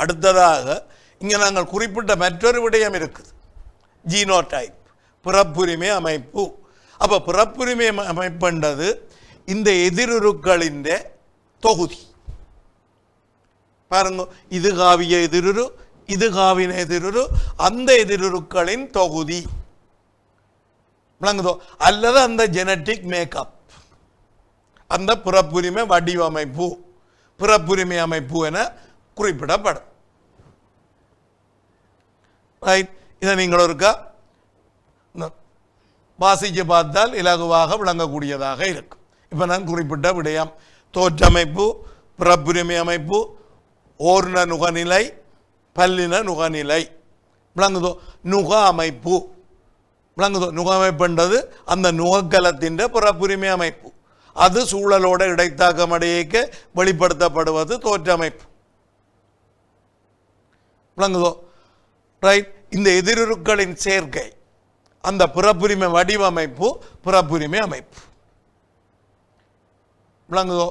அடுத்ததாக இங்கே நாங்கள் குறிப்பிட்ட மற்றொரு விடயம் இருக்குது ஜீனோ டைப் பிறப்புரிமை அமைப்பு அப்போ பிறப்புரிமை அமைப்புன்றது இந்த എതിരുരുക്കളിൻ്റെ தொகுதி பாருங்க இது காவிய எதிருரு இது காவின எதிருரு அந்த எதிருருக்களின் தொகுதி விளங்குதோ அல்லது அந்த ஜெனட்டிக் மேக்கப் அந்த புறப்புரிமை வடிவமைப்பு புறப்புரிமை அமைப்பு என குறிப்பிடப்படும் ரைட் இதை நீங்கள் ஒருக்கா வாசித்து பார்த்தால் இலகுவாக விளங்கக்கூடியதாக இருக்கும் இப்போ நான் குறிப்பிட்ட விடயம் தோற்றமைப்பு பிறப்புரிமை அமைப்பு ஓர்ண நுகநிலை பல்லின நுகநிலை விளங்குதோ நுக அமைப்பு விளங்குதோ நுக அமைப்புன்றது அந்த நுகக்கலத்தின் பிறப்புரிமை அமைப்பு அது சூழலோட இடைத்தாக்கம் அடையக்க வெளிப்படுத்தப்படுவது தோற்றமைப்பு விளங்குதோ ரைட் இந்த எதிருக்களின் சேர்க்கை அந்த பிறப்புரிமை வடிவமைப்பு பிறப்புரிமை அமைப்பு விளங்குதோ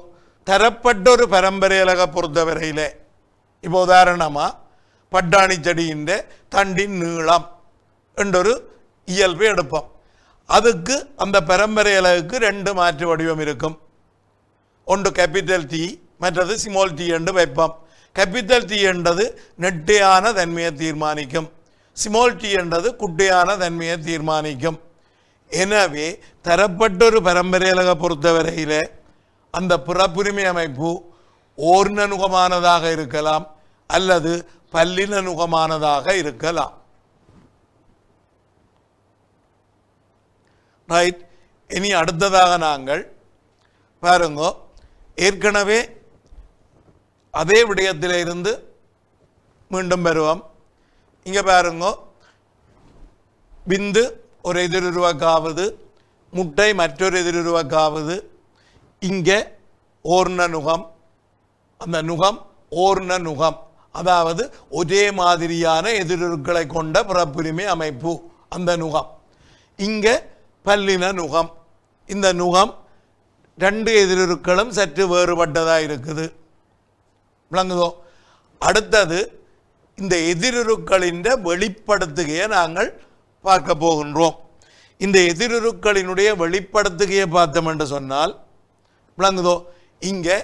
தரப்பட்ட ஒரு பரம்பரையிலக பொறுத்தவரையிலே இப்போ உதாரணமாக பட்டாணி செடியின் தண்டின் நீளம் என்றொரு இயல்பு எடுப்போம் அதுக்கு அந்த பரம்பரை அலகுக்கு ரெண்டு மாற்று வடிவம் இருக்கும் ஒன்று கேபிட்டல் டி மற்றது சிமோல் டி என்று வைப்போம் கேபிட்டல் டி என்றது நெட்டையான தன்மையை தீர்மானிக்கும் சிமோல் டி என்றது குட்டையான தன்மையை தீர்மானிக்கும் எனவே தரப்பட்ட ஒரு பரம்பரை அலக பொறுத்தவரையிலே அந்த பிறப்புரிமை அமைப்பு ஓர்ணனுகமானதாக இருக்கலாம் அல்லது பல்லினனுகமானதாக இருக்கலாம் ரைட் இனி அடுத்ததாக நாங்கள் பாருங்க ஏற்கனவே அதே விடயத்திலிருந்து மீண்டும் பெறுவோம் இங்கே பாருங்க பிந்து ஒரு எதிருருவாக்காவது முட்டை மற்றொரு எதிருருவாக்காவது இங்கே ஓர்ண நுகம் அந்த நுகம் ஓர்ண நுகம் அதாவது ஒரே மாதிரியான எதிர்களை கொண்ட பிறப்புரிமை அமைப்பு அந்த நுகம் இங்கே பல்லின நுகம் இந்த நுகம் ரெண்டு எதிரொருக்களும் சற்று வேறுபட்டதாக இருக்குது விளங்குதோ அடுத்தது இந்த எதிரொருக்களின் வெளிப்படுத்துகையை நாங்கள் பார்க்க போகின்றோம் இந்த எதிரொருக்களினுடைய வெளிப்படுத்துகையை பார்த்தோம் என்று சொன்னால் விளங்குதோ இங்கே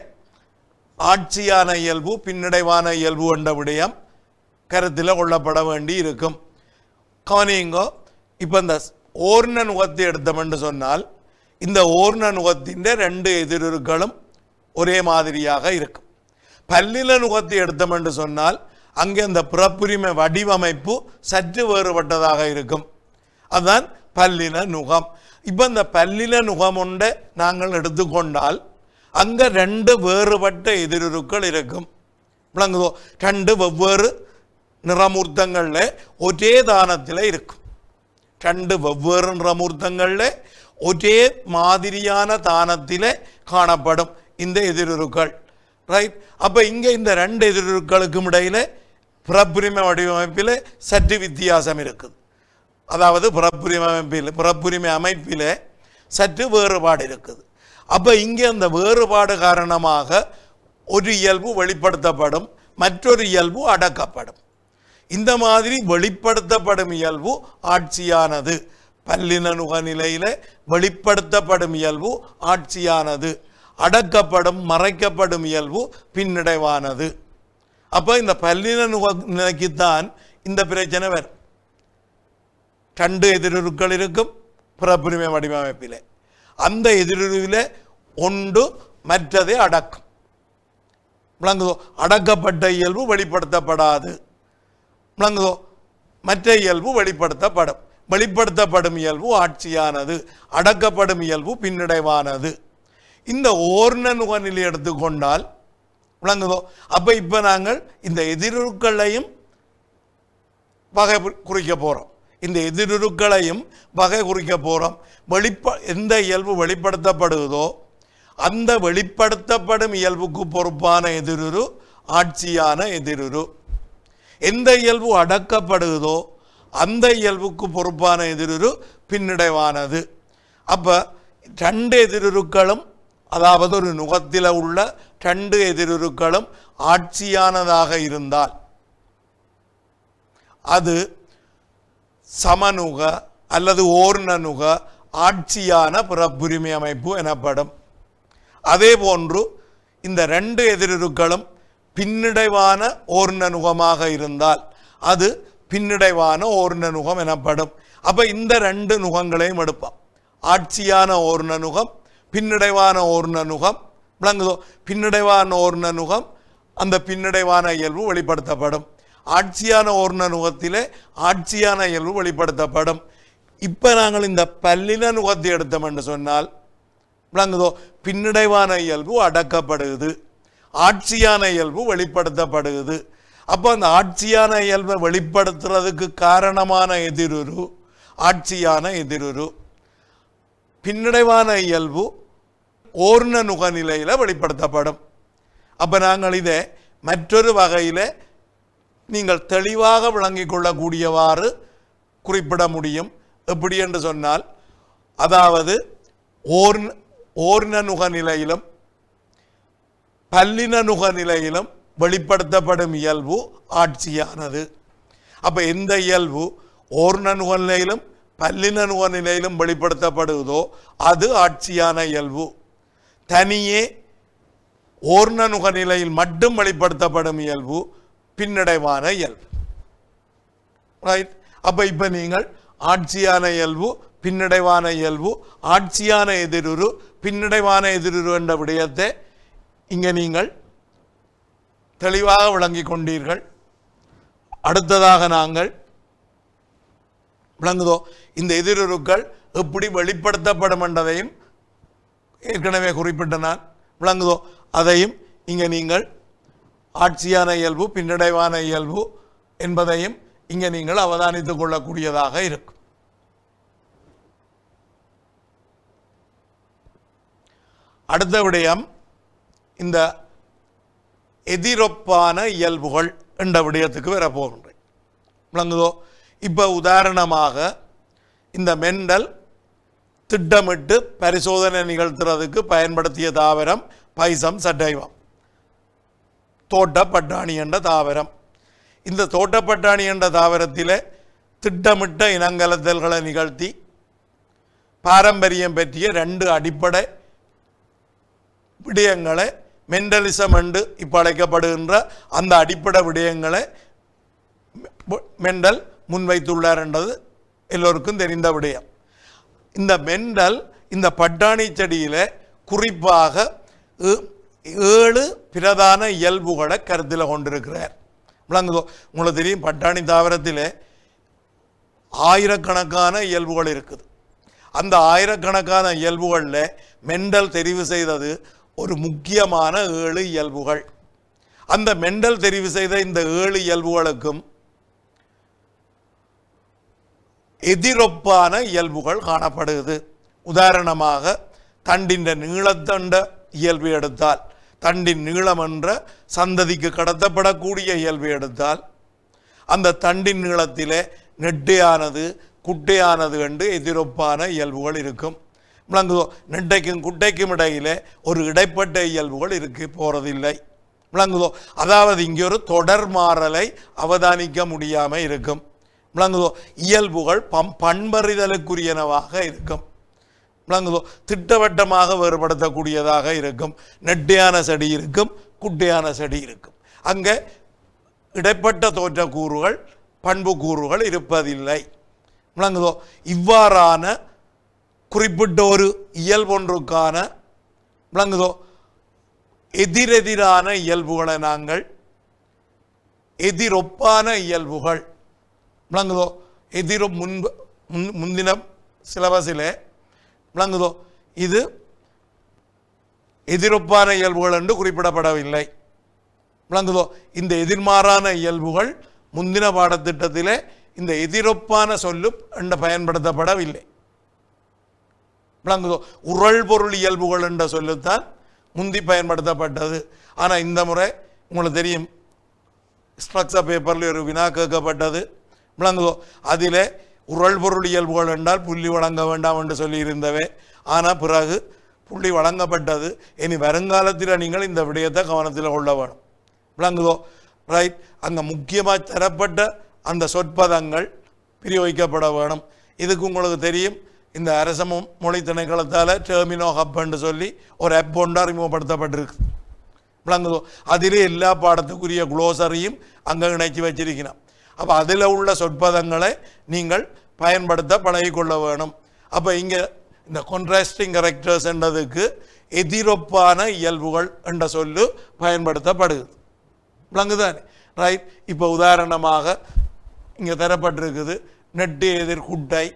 ஆட்சியான இயல்பு பின்னடைவான இயல்பு என்ற விடயம் கருத்தில் கொள்ளப்பட வேண்டி இருக்கும் கவனிங்கோ இப்போ இந்த ஓர்ண நுகத்தை எடுத்தமென்று சொன்னால் இந்த ஓர்ண நுகத்தின் ரெண்டு எதிரொருக்களும் ஒரே மாதிரியாக இருக்கும் பல்லில நுகத்தை எடுத்தமென்று சொன்னால் அங்கே அந்த பிறப்புரிமை வடிவமைப்பு சற்று வேறுபட்டதாக இருக்கும் அதுதான் பல்லின நுகம் இப்ப இந்த பல்லின நுகம் உண்டு நாங்கள் எடுத்துக்கொண்டால் அங்க ரெண்டு வேறுபட்ட எதிரொருக்கள் இருக்கும் விளங்குதோ ரெண்டு வெவ்வேறு நிறமூர்த்தங்களில் ஒரே தானத்தில் இருக்கும் ரெண்டு வெவ்வேறு நிறமூர்த்தங்களில் ஒரே மாதிரியான தானத்தில் காணப்படும் இந்த எதிரொருக்கள் ரைட் அப்போ இங்கே இந்த ரெண்டு எதிரொருக்களுக்கும் இடையில் பிரபுரிமை வடிவமைப்பில் சற்று வித்தியாசம் இருக்குது அதாவது புறப்புரிமை அமைப்பில் புறப்புரிமை அமைப்பில் சற்று வேறுபாடு இருக்குது அப்போ இங்கே அந்த வேறுபாடு காரணமாக ஒரு இயல்பு வெளிப்படுத்தப்படும் மற்றொரு இயல்பு அடக்கப்படும் இந்த மாதிரி வெளிப்படுத்தப்படும் இயல்பு ஆட்சியானது பல்லின நுகநிலையில் வெளிப்படுத்தப்படும் இயல்பு ஆட்சியானது அடக்கப்படும் மறைக்கப்படும் இயல்பு பின்னடைவானது அப்போ இந்த பல்லின நிலைக்குத்தான் இந்த பிரச்சனை வரும் രണ്ട് എതിരുരുക്കൾ ഇരിക്കും പിറപ്പുരിമ വടിവமைப்பிലെ அந்த எதிரொலியில் ஒன்று மற்றதை அடக்கும் விளங்குதோ அடக்கப்பட்ட இயல்பு வெளிப்படுத்தப்படாது விளங்குதோ மற்ற இயல்பு வெளிப்படுத்தப்படும் வெளிப்படுத்தப்படும் இயல்பு ஆட்சியானது அடக்கப்படும் இயல்பு பின்னடைவானது இந்த ஓர்ண நுகநிலை எடுத்துக்கொண்டால் விளங்குதோ அப்போ இப்போ நாங்கள் இந்த எதிரொலிகளையும் வகை குறிக்க போகிறோம் இந்த எதிரொருக்களையும் வகை குறிக்க போகிறோம் வெளிப்ப எந்த இயல்பு வெளிப்படுத்தப்படுவதோ அந்த வெளிப்படுத்தப்படும் இயல்புக்கு பொறுப்பான எதிரொரு ஆட்சியான எதிரொரு எந்த இயல்பு அடக்கப்படுவதோ அந்த இயல்புக்கு பொறுப்பான எதிருரு பின்னடைவானது அப்போ ரெண்டு எதிருருக்களும் அதாவது ஒரு நுகத்தில் உள்ள ரெண்டு எதிருருக்களும் ஆட்சியானதாக இருந்தால் அது சமனுக அல்லது ஓர்ணனுக ஆட்சியான புறப்புரிமை அமைப்பு எனப்படும் அதே போன்று இந்த ரெண்டு எதிரிருக்களும் பின்னடைவான ஓர்ணனுகமாக இருந்தால் அது பின்னடைவான ஓர்ணனுகம் எனப்படும் அப்போ இந்த ரெண்டு நுகங்களையும் எடுப்பான் ஆட்சியான ஓர்ணனுகம் பின்னடைவான ஓர்ணனுகம் விளங்குதோ பின்னடைவான ஓர்ணனுகம் அந்த பின்னடைவான இயல்பு வெளிப்படுத்தப்படும் ஆட்சியான ஓர்ண நுகத்திலே ஆட்சியான இயல்பு வெளிப்படுத்தப்படும் இப்போ நாங்கள் இந்த பல்லின நுகத்தை எடுத்தோம் என்று சொன்னால் விளங்குதோ பின்னடைவான இயல்பு அடக்கப்படுகிறது ஆட்சியான இயல்பு வெளிப்படுத்தப்படுகிறது அப்போ அந்த ஆட்சியான இயல்பை வெளிப்படுத்துறதுக்கு காரணமான எதிரொரு ஆட்சியான எதிரொரு பின்னடைவான இயல்பு ஓர்ண நுக நிலையில் வெளிப்படுத்தப்படும் அப்போ நாங்கள் இதை மற்றொரு வகையில் நீங்கள் தெளிவாக விளங்கி கொள்ளக்கூடியவாறு குறிப்பிட முடியும் எப்படி என்று சொன்னால் அதாவது ஓர் ஓர்ணனுக நிலையிலும் பல்லினனுக நிலையிலும் வெளிப்படுத்தப்படும் இயல்பு ஆட்சியானது அப்போ எந்த இயல்பு ஓர்ணனுக நிலையிலும் பல்லினனுக நிலையிலும் வெளிப்படுத்தப்படுவதோ அது ஆட்சியான இயல்பு தனியே ஓர்ணனுக நிலையில் மட்டும் வெளிப்படுத்தப்படும் இயல்பு பின்னடைவான இயல்பு ரைட் அப்போ இப்போ நீங்கள் ஆட்சியான இயல்பு பின்னடைவான இயல்பு ஆட்சியான எதிருரு பின்னடைவான எதிருரு என்ற விடயத்தை இங்கே நீங்கள் தெளிவாக விளங்கி கொண்டீர்கள் அடுத்ததாக நாங்கள் விளங்குதோ இந்த எதிருருக்கள் எப்படி வெளிப்படுத்தப்படும் என்றதையும் ஏற்கனவே குறிப்பிட்ட நான் விளங்குதோ அதையும் இங்கே நீங்கள் ஆட்சியான இயல்பு பின்னடைவான இயல்பு என்பதையும் இங்கே நீங்கள் அவதானித்துக் கொள்ளக்கூடியதாக இருக்கும் அடுத்த விடயம் இந்த எதிரொப்பான இயல்புகள் என்ற விடயத்துக்கு வரப்போகின்றேன் விளங்குதோ இப்போ உதாரணமாக இந்த மெண்டல் திட்டமிட்டு பரிசோதனை நிகழ்த்துறதுக்கு பயன்படுத்திய தாவரம் பைசம் சட்டைவம் தோட்டப்பட்டாணி என்ற தாவரம் இந்த தோட்டப்பட்டாணி என்ற தாவரத்தில் திட்டமிட்ட இனங்கலத்தல்களை நிகழ்த்தி பாரம்பரியம் பற்றிய ரெண்டு அடிப்படை விடயங்களை மென்டலிசம் என்று இப்போ அழைக்கப்படுகின்ற அந்த அடிப்படை விடயங்களை மெண்டல் முன்வைத்துள்ளார் என்றது எல்லோருக்கும் தெரிந்த விடயம் இந்த மெண்டல் இந்த பட்டாணி செடியில் குறிப்பாக ஏழு பிரதான இயல்புகளை கருத்தில் கொண்டிருக்கிறார் விளங்குதோ உங்களுக்கு தெரியும் பட்டாணி தாவரத்தில் ஆயிரக்கணக்கான இயல்புகள் இருக்குது அந்த ஆயிரக்கணக்கான இயல்புகளில் மெண்டல் தெரிவு செய்தது ஒரு முக்கியமான ஏழு இயல்புகள் அந்த மெண்டல் தெரிவு செய்த இந்த ஏழு இயல்புகளுக்கும் எதிரொப்பான இயல்புகள் காணப்படுகிறது உதாரணமாக தண்டின் நீளத்தண்ட இயல்பு எடுத்தால் தண்டின் நீளம் என்ற சந்ததிக்கு கடத்தப்படக்கூடிய இயல்பு எடுத்தால் அந்த தண்டின் நீளத்திலே நெட்டையானது குட்டையானது என்று எதிரொப்பான இயல்புகள் இருக்கும் விளங்குதோ நெட்டைக்கும் குட்டைக்கும் இடையிலே ஒரு இடைப்பட்ட இயல்புகள் இருக்கு போகிறதில்லை விளங்குதோ அதாவது இங்கே ஒரு தொடர் மாறலை அவதானிக்க முடியாமல் இருக்கும் விளங்குதோ இயல்புகள் பம் பண்பறிதலுக்குரியனவாக இருக்கும் விளங்குதோ திட்டவட்டமாக வேறுபடுத்தக்கூடியதாக இருக்கும் நெட்டையான செடி இருக்கும் குட்டையான செடி இருக்கும் அங்கே இடைப்பட்ட தோற்றக்கூறுகள் பண்புக்கூறுகள் இருப்பதில்லை விளங்குதோ இவ்வாறான குறிப்பிட்ட ஒரு இயல்பொன்றுக்கான விளங்குதோ எதிரெதிரான இயல்புகளை நாங்கள் எதிரொப்பான இயல்புகள் விளங்குதோ எதிரொப் முன்பு முன் முந்தின சிலபஸிலே விளங்குதோ இது எதிர்ப்பான இயல்புகள் என்று குறிப்பிடப்படவில்லை விளங்குதோ இந்த எதிர்மாறான இயல்புகள் முந்தின பாடத்திட்டத்திலே இந்த எதிரொப்பான சொல்லும் என்று பயன்படுத்தப்படவில்லை விளங்குதோ உரள் பொருள் இயல்புகள் என்ற சொல்லுத்தான் முந்தி பயன்படுத்தப்பட்டது ஆனால் இந்த முறை உங்களுக்கு தெரியும் ஸ்ட்ரக்சர் பேப்பரில் ஒரு வினா கேட்கப்பட்டது விளங்குதோ அதில் உருள் பொருள் இயல்புகள் என்றால் புள்ளி வழங்க வேண்டாம் என்று சொல்லி இருந்தவை ஆனால் பிறகு புள்ளி வழங்கப்பட்டது இனி வருங்காலத்தில் நீங்கள் இந்த விடயத்தை கவனத்தில் கொள்ள வேணும் விளங்குதோ ரைட் அங்கே முக்கியமாக தரப்பட்ட அந்த சொற்பதங்கள் பிரயோகிக்கப்பட வேணும் இதுக்கு உங்களுக்கு தெரியும் இந்த அரசமும் மொழி திணைக்களத்தால் டெர்மினோ ஹப்னு சொல்லி ஒரு ஹப் ஒன்று அறிமுகப்படுத்தப்பட்டிருக்கு விளங்குதோ அதிலே எல்லா பாடத்துக்குரிய குளோசரையும் அங்கே இணைச்சி வச்சிருக்கணும் அப்போ அதில் உள்ள சொற்பதங்களை நீங்கள் பயன்படுத்த பழகிக்கொள்ள வேணும் அப்போ இங்கே இந்த கொண்ட்ராஸ்டிங் கரெக்டர்ஸ் என்றதுக்கு எதிரொப்பான இயல்புகள் என்ற சொல்லு பயன்படுத்தப்படுது விளங்குதானே ரைட் இப்போ உதாரணமாக இங்கே தரப்பட்டிருக்குது நெட்டு எதிர் குட்டை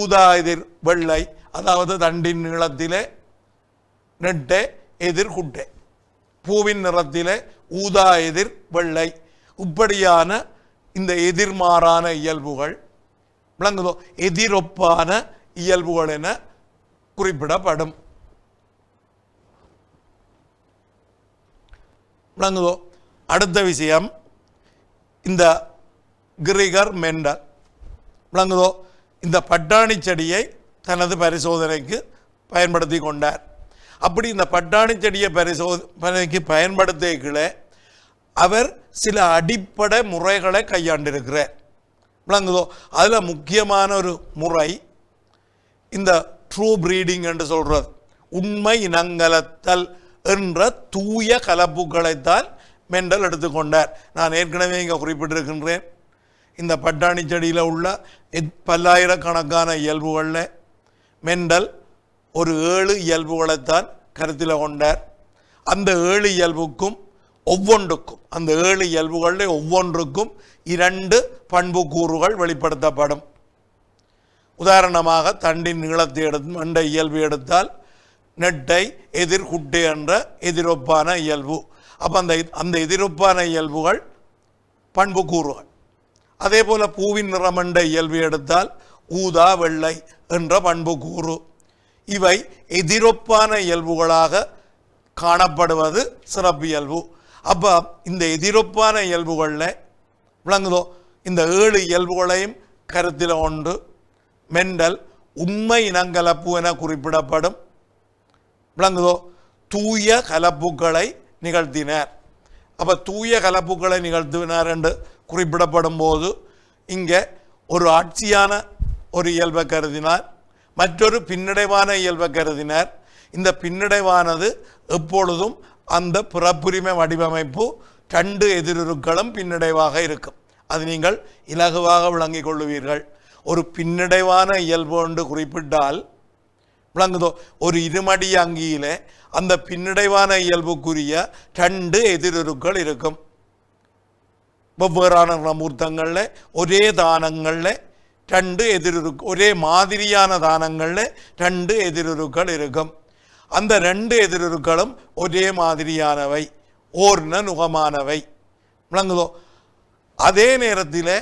ஊதா எதிர் வெள்ளை அதாவது தண்டின் நிலத்திலே நெட்டே எதிர் குட்டை பூவின் நிறத்திலே ஊதா எதிர் வெள்ளை இப்படியான இந்த எதிர்மாறான இயல்புகள் விளங்குதோ எதிரொப்பான இயல்புகள் என குறிப்பிடப்படும் விளங்குதோ அடுத்த விஷயம் இந்த கிரிகர் மெண்டல் விளங்குதோ இந்த பட்டாணி செடியை தனது பரிசோதனைக்கு பயன்படுத்தி கொண்டார் அப்படி இந்த பட்டாணி செடியை பரிசோதனைக்கு கீழே அவர் சில அடிப்படை முறைகளை கையாண்டிருக்கிறார் விளங்குதோ அதில் முக்கியமான ஒரு முறை இந்த ட்ரூ பிரீடிங் என்று சொல்கிறது உண்மை இனங்கலத்தல் என்ற தூய கலப்புகளைத்தான் மெண்டல் எடுத்துக்கொண்டார் நான் ஏற்கனவே இங்கே குறிப்பிட்டிருக்கின்றேன் இந்த பட்டாணி செடியில் உள்ள பல்லாயிரக்கணக்கான இயல்புகளில் மெண்டல் ஒரு ஏழு இயல்புகளைத்தான் கருத்தில் கொண்டார் அந்த ஏழு இயல்புக்கும் ஒவ்வொன்றுக்கும் அந்த ஏழு இயல்புகளில் ஒவ்வொன்றுக்கும் இரண்டு பண்புக்கூறுகள் வெளிப்படுத்தப்படும் உதாரணமாக தண்டின் நீளத்தை எடுத்து மண்டை இயல்பு எடுத்தால் நெட்டை எதிர்குட்டு என்ற எதிரொப்பான இயல்பு அப்போ அந்த அந்த எதிரொப்பான இயல்புகள் பண்புக்கூறுகள் அதே போல் பூவின் நிறமண்ட இயல்பு எடுத்தால் ஊதா வெள்ளை என்ற பண்புக்கூறு இவை எதிரொப்பான இயல்புகளாக காணப்படுவது சிறப்பியல்பு அப்போ இந்த எதிரொப்பான இயல்புகளில் விளங்குதோ இந்த ஏழு இயல்புகளையும் கருத்தில் ஒன்று மெண்டல் உண்மை இனங்கலப்பு என குறிப்பிடப்படும் விளங்குதோ தூய கலப்புகளை நிகழ்த்தினார் அப்போ தூய கலப்புகளை நிகழ்த்தினார் என்று குறிப்பிடப்படும் போது இங்கே ஒரு ஆட்சியான ஒரு இயல்பை கருதினார் மற்றொரு பின்னடைவான இயல்பை கருதினார் இந்த பின்னடைவானது எப்பொழுதும் அந்த புறப்புரிமை வடிவமைப்பு ரெண்டு எதிரொருக்களும் பின்னடைவாக இருக்கும் அது நீங்கள் இலகுவாக விளங்கிக் கொள்ளுவீர்கள் ஒரு பின்னடைவான இயல்பு என்று குறிப்பிட்டால் விளங்குதோ ஒரு இருமடி அங்கியிலே அந்த பின்னடைவான இயல்புக்குரிய ரெண்டு எதிரொருக்கள் இருக்கும் வெவ்வேறான மூர்த்தங்களில் ஒரே தானங்களில் ரெண்டு எதிரொருக்கு ஒரே மாதிரியான தானங்களில் ரெண்டு எதிரொருக்கள் இருக்கும் அந்த ரெண்டு எதிரொருக்களும் ஒரே மாதிரியானவை ஓர்ன நுகமானவை விளங்குதோ அதே நேரத்தில்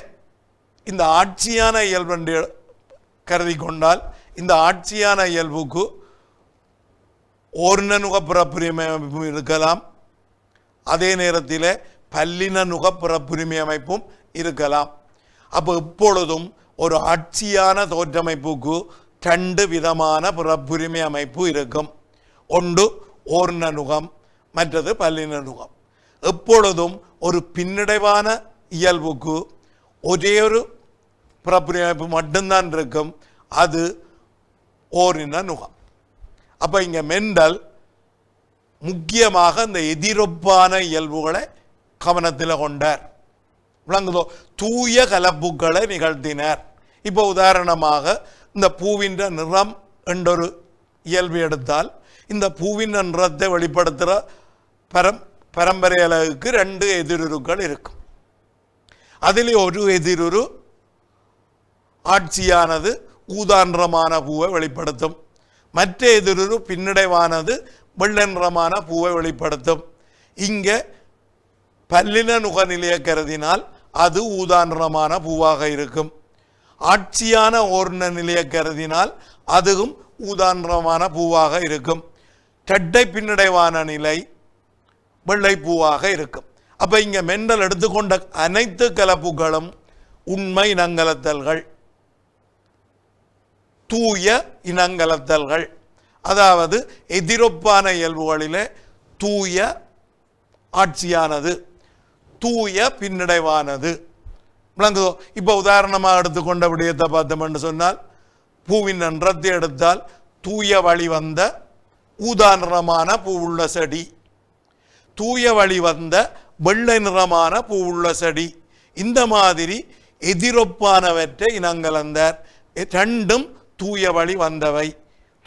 இந்த ஆட்சியான இயல்பு என்று கருதி கொண்டால் இந்த ஆட்சியான இயல்புக்கு ஓர்ண நுகப்புறப்புரிமை அமைப்பும் இருக்கலாம் அதே நேரத்தில் பல்லின நுகப்புறப்புரிமை அமைப்பும் இருக்கலாம் அப்போ இப்பொழுதும் ஒரு ஆட்சியான தோற்றமைப்புக்கு ரெண்டு விதமான பிறப்புரிமை அமைப்பு இருக்கும் ஒன்று ஓர்ணனுகம் மற்றது பல்லினுகம் எப்பொழுதும் ஒரு பின்னடைவான இயல்புக்கு ஒரே ஒரு பிறப்பிணைப்பு மட்டும்தான் இருக்கும் அது ஓரின நுகம் அப்போ இங்கே மெண்டல் முக்கியமாக இந்த எதிரொப்பான இயல்புகளை கவனத்தில் கொண்டார் விளங்குதோ தூய கலப்புகளை நிகழ்த்தினார் இப்போ உதாரணமாக இந்த பூவின்ற நிறம் என்றொரு இயல்பு எடுத்தால் இந்த பூவின் நிறத்தை வெளிப்படுத்துகிற பரம் பரம்பரை அளவுக்கு ரெண்டு எதிருருக்கள் இருக்கும் அதில் ஒரு எதிருரு ஆட்சியானது ஊதான்றமான பூவை வெளிப்படுத்தும் மற்ற எதிருரு பின்னடைவானது வெள்ளென்றமான பூவை வெளிப்படுத்தும் இங்கே பல்லின நுகநிலையை கருதினால் அது ஊதான்றமான பூவாக இருக்கும் ஆட்சியான ஓர்ண நிலையை கருதினால் அதுவும் ஊதான்றமான பூவாக இருக்கும் தட்டை பின்னடைவான நிலை வெள்ளை பூவாக இருக்கும் அப்போ இங்கே மெண்டல் எடுத்துக்கொண்ட அனைத்து கலப்புகளும் உண்மை இனங்கலத்தல்கள் தூய இனங்கலத்தல்கள் அதாவது எதிரொப்பான இயல்புகளிலே தூய ஆட்சியானது தூய பின்னடைவானது விளங்குதோ இப்போ உதாரணமாக எடுத்துக்கொண்ட விடயத்தை பார்த்தோம்னு சொன்னால் பூவின் நன்றத்தை எடுத்தால் தூய வழி வந்த ஊதா நிறமான பூ உள்ள செடி தூய வழி வந்த வெள்ளை நிறமான பூ உள்ள செடி இந்த மாதிரி எதிரொப்பானவற்றை இனங்கலந்தார் ரெண்டும் தூய வழி வந்தவை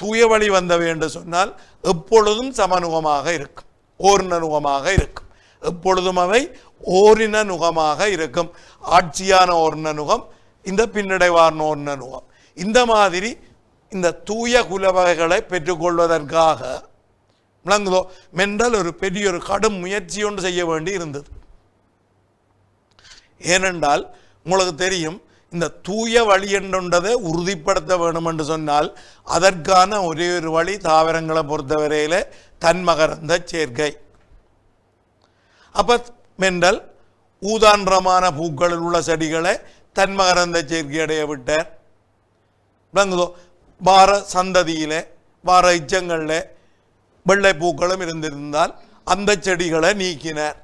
தூய வழி வந்தவை என்று சொன்னால் எப்பொழுதும் சமநுகமாக இருக்கும் ஓரின நுகமாக இருக்கும் எப்பொழுதும் அவை ஓரின நுகமாக இருக்கும் ஆட்சியான ஓரின நுகம் இந்த பின்னடைவார்ன ஓரின நுகம் இந்த மாதிரி இந்த தூய குலவகைகளை பெற்றுக்கொள்வதற்காக விளங்குதோ மென்றால் ஒரு பெரிய ஒரு கடும் முயற்சி ஒன்று செய்ய வேண்டி இருந்தது ஏனென்றால் உங்களுக்கு தெரியும் இந்த தூய வழி என்றொன்றதை உறுதிப்படுத்த வேணும் என்று சொன்னால் அதற்கான ஒரே ஒரு வழி தாவரங்களை பொறுத்தவரையில் தன்மகரந்த சேர்க்கை அப்போ மென்றல் ஊதான்றமான பூக்களில் உள்ள செடிகளை தன்மகரந்த சேர்க்கை அடைய விட்டார் விளங்குதோ வார சந்ததியில் வார இச்சங்களில் வெள்ளை பூக்களும் இருந்திருந்தால் அந்த செடிகளை நீக்கினார்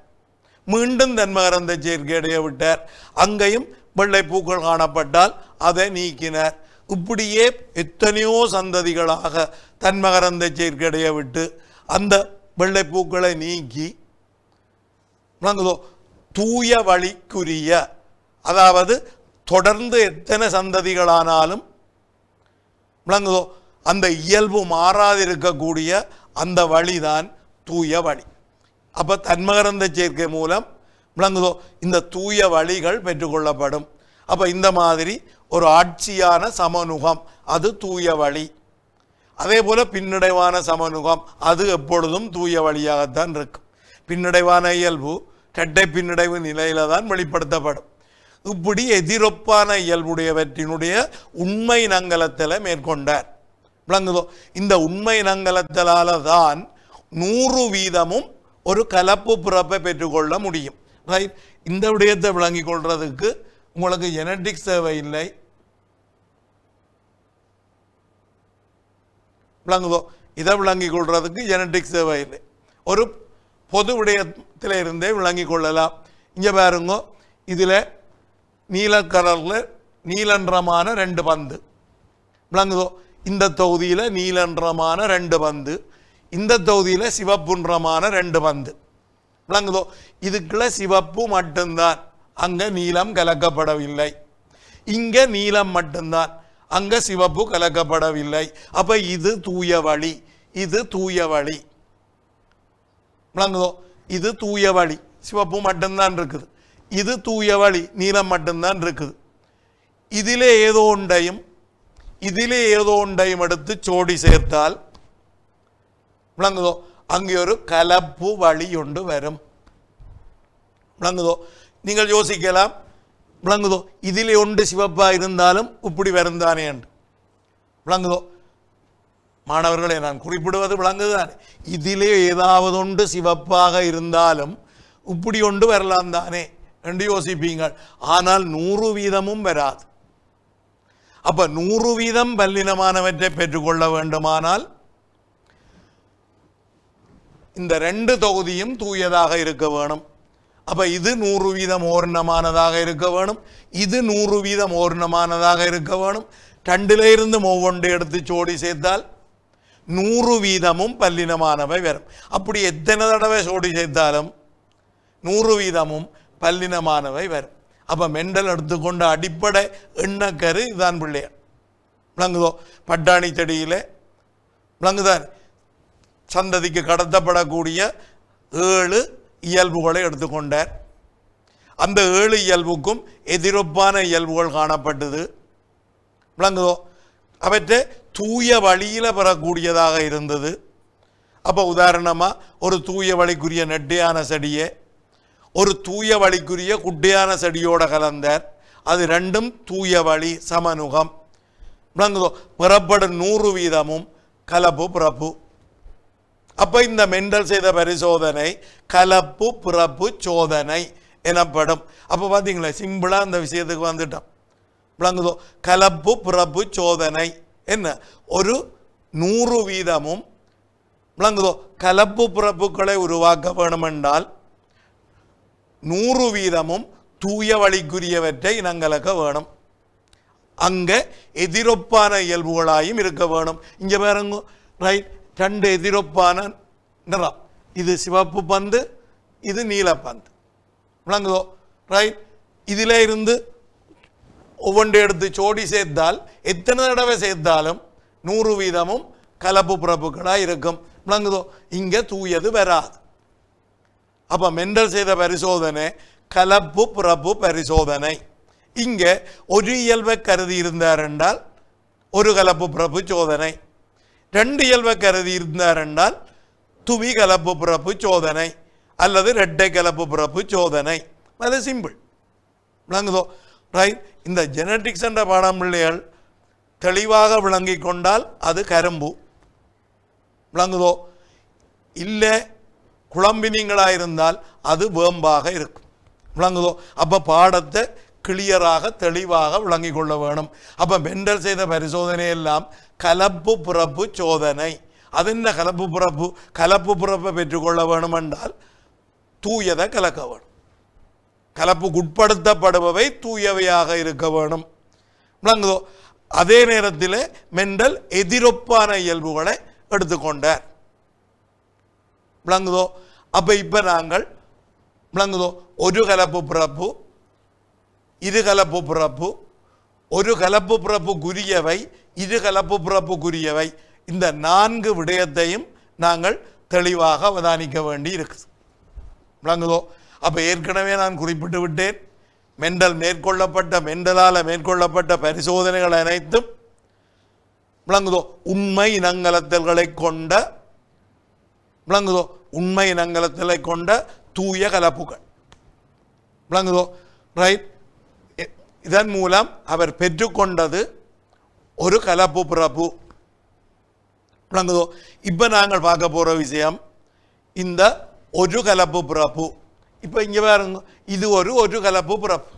மீண்டும் தன்மகரந்த சேர்க்கையடைய விட்டார் அங்கேயும் வெள்ளை பூக்கள் காணப்பட்டால் அதை நீக்கினார் இப்படியே எத்தனையோ சந்ததிகளாக தன்மகரந்த சேர்க்கையடைய விட்டு அந்த வெள்ளை பூக்களை நீக்கி தூய வழிக்குரிய அதாவது தொடர்ந்து எத்தனை சந்ததிகளானாலும் விளங்குதோ அந்த இயல்பு மாறாதிருக்கக்கூடிய அந்த வழி தான் தூய வழி அப்போ தன்மகரந்த சேர்க்கை மூலம் விளங்குதோ இந்த தூய வழிகள் பெற்றுக்கொள்ளப்படும் அப்போ இந்த மாதிரி ஒரு ஆட்சியான சமநுகம் அது தூய வழி அதே போல் பின்னடைவான சமநுகம் அது எப்பொழுதும் தூய வழியாகத்தான் இருக்கும் பின்னடைவான இயல்பு கெட்டை பின்னடைவு நிலையில தான் வெளிப்படுத்தப்படும் இப்படி எதிரொப்பான இயல்புடையவற்றினுடைய உண்மை நங்கலத்தில் மேற்கொண்டார் விளங்குதோ இந்த உண்மை நங்கலத்தலால தான் நூறு வீதமும் ஒரு கலப்பு பிறப்பை பெற்றுக்கொள்ள முடியும் ரைட் இந்த விடயத்தை விளங்கி கொள்றதுக்கு உங்களுக்கு ஜெனட்டிக்ஸ் இல்லை விளங்குதோ இதை விளங்கி கொள்றதுக்கு ஜெனட்டிக்ஸ் இல்லை ஒரு பொது இருந்தே விளங்கி கொள்ளலாம் இங்கே பாருங்க இதில் நீல கலரில் நீலன்றமான ரெண்டு பந்து விளங்குதோ இந்த தொகுதியில் நீலன்றமான ரெண்டு பந்து இந்த தொகுதியில் சிவப்புன்றமான ரெண்டு பந்து விளங்குதோ இதுக்குள்ள சிவப்பு மட்டும்தான் அங்கே நீலம் கலக்கப்படவில்லை இங்கே நீலம் மட்டும்தான் அங்கே சிவப்பு கலக்கப்படவில்லை அப்போ இது தூய வழி இது தூய வழி விளங்குதோ இது தூய வழி சிவப்பு மட்டும்தான் இருக்குது இது தூய வழி நீளம் மட்டும்தான் இருக்குது இதிலே ஏதோ ஒன்றையும் இதிலே ஏதோ ஒன்றையும் எடுத்து சோடி சேர்த்தால் விளங்குதோ அங்கே ஒரு கலப்பு வழி ஒன்று வரும் விளங்குதோ நீங்கள் யோசிக்கலாம் விளங்குதோ இதிலே ஒன்று சிவப்பா இருந்தாலும் இப்படி வருந்தானே என்று விளங்குதோ மாணவர்களை நான் குறிப்பிடுவது விளங்குதானே இதிலே ஏதாவது ஒன்று சிவப்பாக இருந்தாலும் இப்படி ஒன்று வரலாம் தானே കണ്ട് யோசிப்பீங்கள் ஆனால் நூறு வீதமும் வராது அப்ப நூறு வீதம் பல்லினமானவற்றை பெற்றுக்கொள்ள வேண்டுமானால் இந்த ரெண்டு தொகுதியும் தூயதாக இருக்க வேணும் அப்ப இது நூறு வீதம் ஓர்ணமானதாக இருக்க வேணும் இது நூறு வீதம் ஓர்ணமானதாக இருக்க வேணும் ரெண்டிலிருந்து ஒவ்வொன்று எடுத்து சோடி சேர்த்தால் நூறு வீதமும் பல்லினமானவை வரும் அப்படி எத்தனை தடவை சோடி சேர்த்தாலும் நூறு வீதமும் பல்லினமானவை வரும் அப்போ மெண்டல் எடுத்துக்கொண்ட அடிப்படை எண்ணக்கரு இதுதான் பிள்ளையார் விளங்குதோ பட்டாணி செடியில் விளங்குதான் சந்ததிக்கு கடத்தப்படக்கூடிய ஏழு இயல்புகளை எடுத்துக்கொண்டார் அந்த ஏழு இயல்புக்கும் எதிரொப்பான இயல்புகள் காணப்பட்டது விளங்குதோ அவற்றை தூய வழியில் பெறக்கூடியதாக இருந்தது அப்போ உதாரணமாக ஒரு தூய வழிக்குரிய நெட்டையான செடியை ஒரு தூய வழிக்குரிய குட்டையான செடியோட கலந்தார் அது ரெண்டும் தூய வழி சமனுகம் விளங்குதோ பிறப்படும் நூறு வீதமும் கலப்பு பிறப்பு அப்போ இந்த மெண்டல் செய்த பரிசோதனை கலப்பு பிறப்பு சோதனை எனப்படும் அப்போ பார்த்தீங்களா சிம்பிளா அந்த விஷயத்துக்கு வந்துட்டோம் விளங்குதோ கலப்பு பிறப்பு சோதனை என்ன ஒரு நூறு வீதமும் விளங்குதோ கலப்பு பிறப்புகளை உருவாக்க வேணுமென்றால் நூறு வீதமும் தூய வழிக்குரியவற்றை இனங்களுக்கு வேணும் அங்கே எதிரொப்பான இயல்புகளாயும் இருக்க வேணும் இங்கே பாருங்க ரைட் ரெண்டு எதிரொப்பான நிறம் இது சிவப்பு பந்து இது நீல பந்து விளங்குதோ ரைட் இதில் இருந்து ஒவ்வொன்று எடுத்து சோடி சேர்த்தால் எத்தனை தடவை சேர்த்தாலும் நூறு வீதமும் கலப்பு பிறப்புகளாக இருக்கும் விளங்குதோ இங்கே தூயது வராது அப்போ மெண்டல் செய்த பரிசோதனை கலப்பு பிறப்பு பரிசோதனை இங்கே ஒரு இயல்பை கருதி இருந்தார் என்றால் ஒரு கலப்பு பிறப்பு சோதனை ரெண்டு இயல்பை கருதி இருந்தார் என்றால் துவி கலப்பு பிறப்பு சோதனை அல்லது ரெட்டை கலப்பு பிறப்பு சோதனை அது சிம்பிள் விளங்குதோ ரைட் இந்த ஜெனட்டிக்ஸ் என்ற பாடம் பிள்ளைகள் தெளிவாக விளங்கி கொண்டால் அது கரும்பு விளங்குதோ இல்லை குழம்பினீங்களாக இருந்தால் அது வேம்பாக இருக்கும் விளங்குதோ அப்போ பாடத்தை கிளியராக தெளிவாக விளங்கி கொள்ள வேணும் அப்போ மெண்டல் செய்த பரிசோதனையெல்லாம் கலப்பு புறப்பு சோதனை அது என்ன கலப்பு பிறப்பு கலப்பு புறப்பை பெற்றுக்கொள்ள வேணுமென்றால் தூயதை கலக்க வேணும் கலப்புக்குட்படுத்தப்படுபவை தூயவையாக இருக்க வேணும் விளங்குதோ அதே நேரத்தில் மெண்டல் எதிரொப்பான இயல்புகளை எடுத்துக்கொண்டார் விளங்குதோ அப்போ இப்போ நாங்கள் விளங்குதோ ஒரு கலப்பு பிறப்பு இரு கலப்பு பிறப்பு ஒரு கலப்பு பிறப்புக்குரியவை இரு கலப்பு பிறப்புக்குரியவை இந்த நான்கு விடயத்தையும் நாங்கள் தெளிவாக அவதானிக்க வேண்டி இருக்கு விளங்குதோ அப்போ ஏற்கனவே நான் குறிப்பிட்டு விட்டேன் மெண்டல் மேற்கொள்ளப்பட்ட மெண்டலால் மேற்கொள்ளப்பட்ட பரிசோதனைகள் அனைத்தும் விளங்குதோ உண்மை இனங்கலத்தல்களை கொண்ட விளங்குதோ உண்மை இனங்களை கொண்ட தூய கலப்புகள் விளங்குதோ ரைட் இதன் மூலம் அவர் பெற்றுக்கொண்டது ஒரு கலப்பு பிறப்பு விளங்குதோ இப்போ நாங்கள் பார்க்க போகிற விஷயம் இந்த ஒரு கலப்பு பிறப்பு இப்போ இங்கே பாருங்க இது ஒரு ஒரு கலப்பு பிறப்பு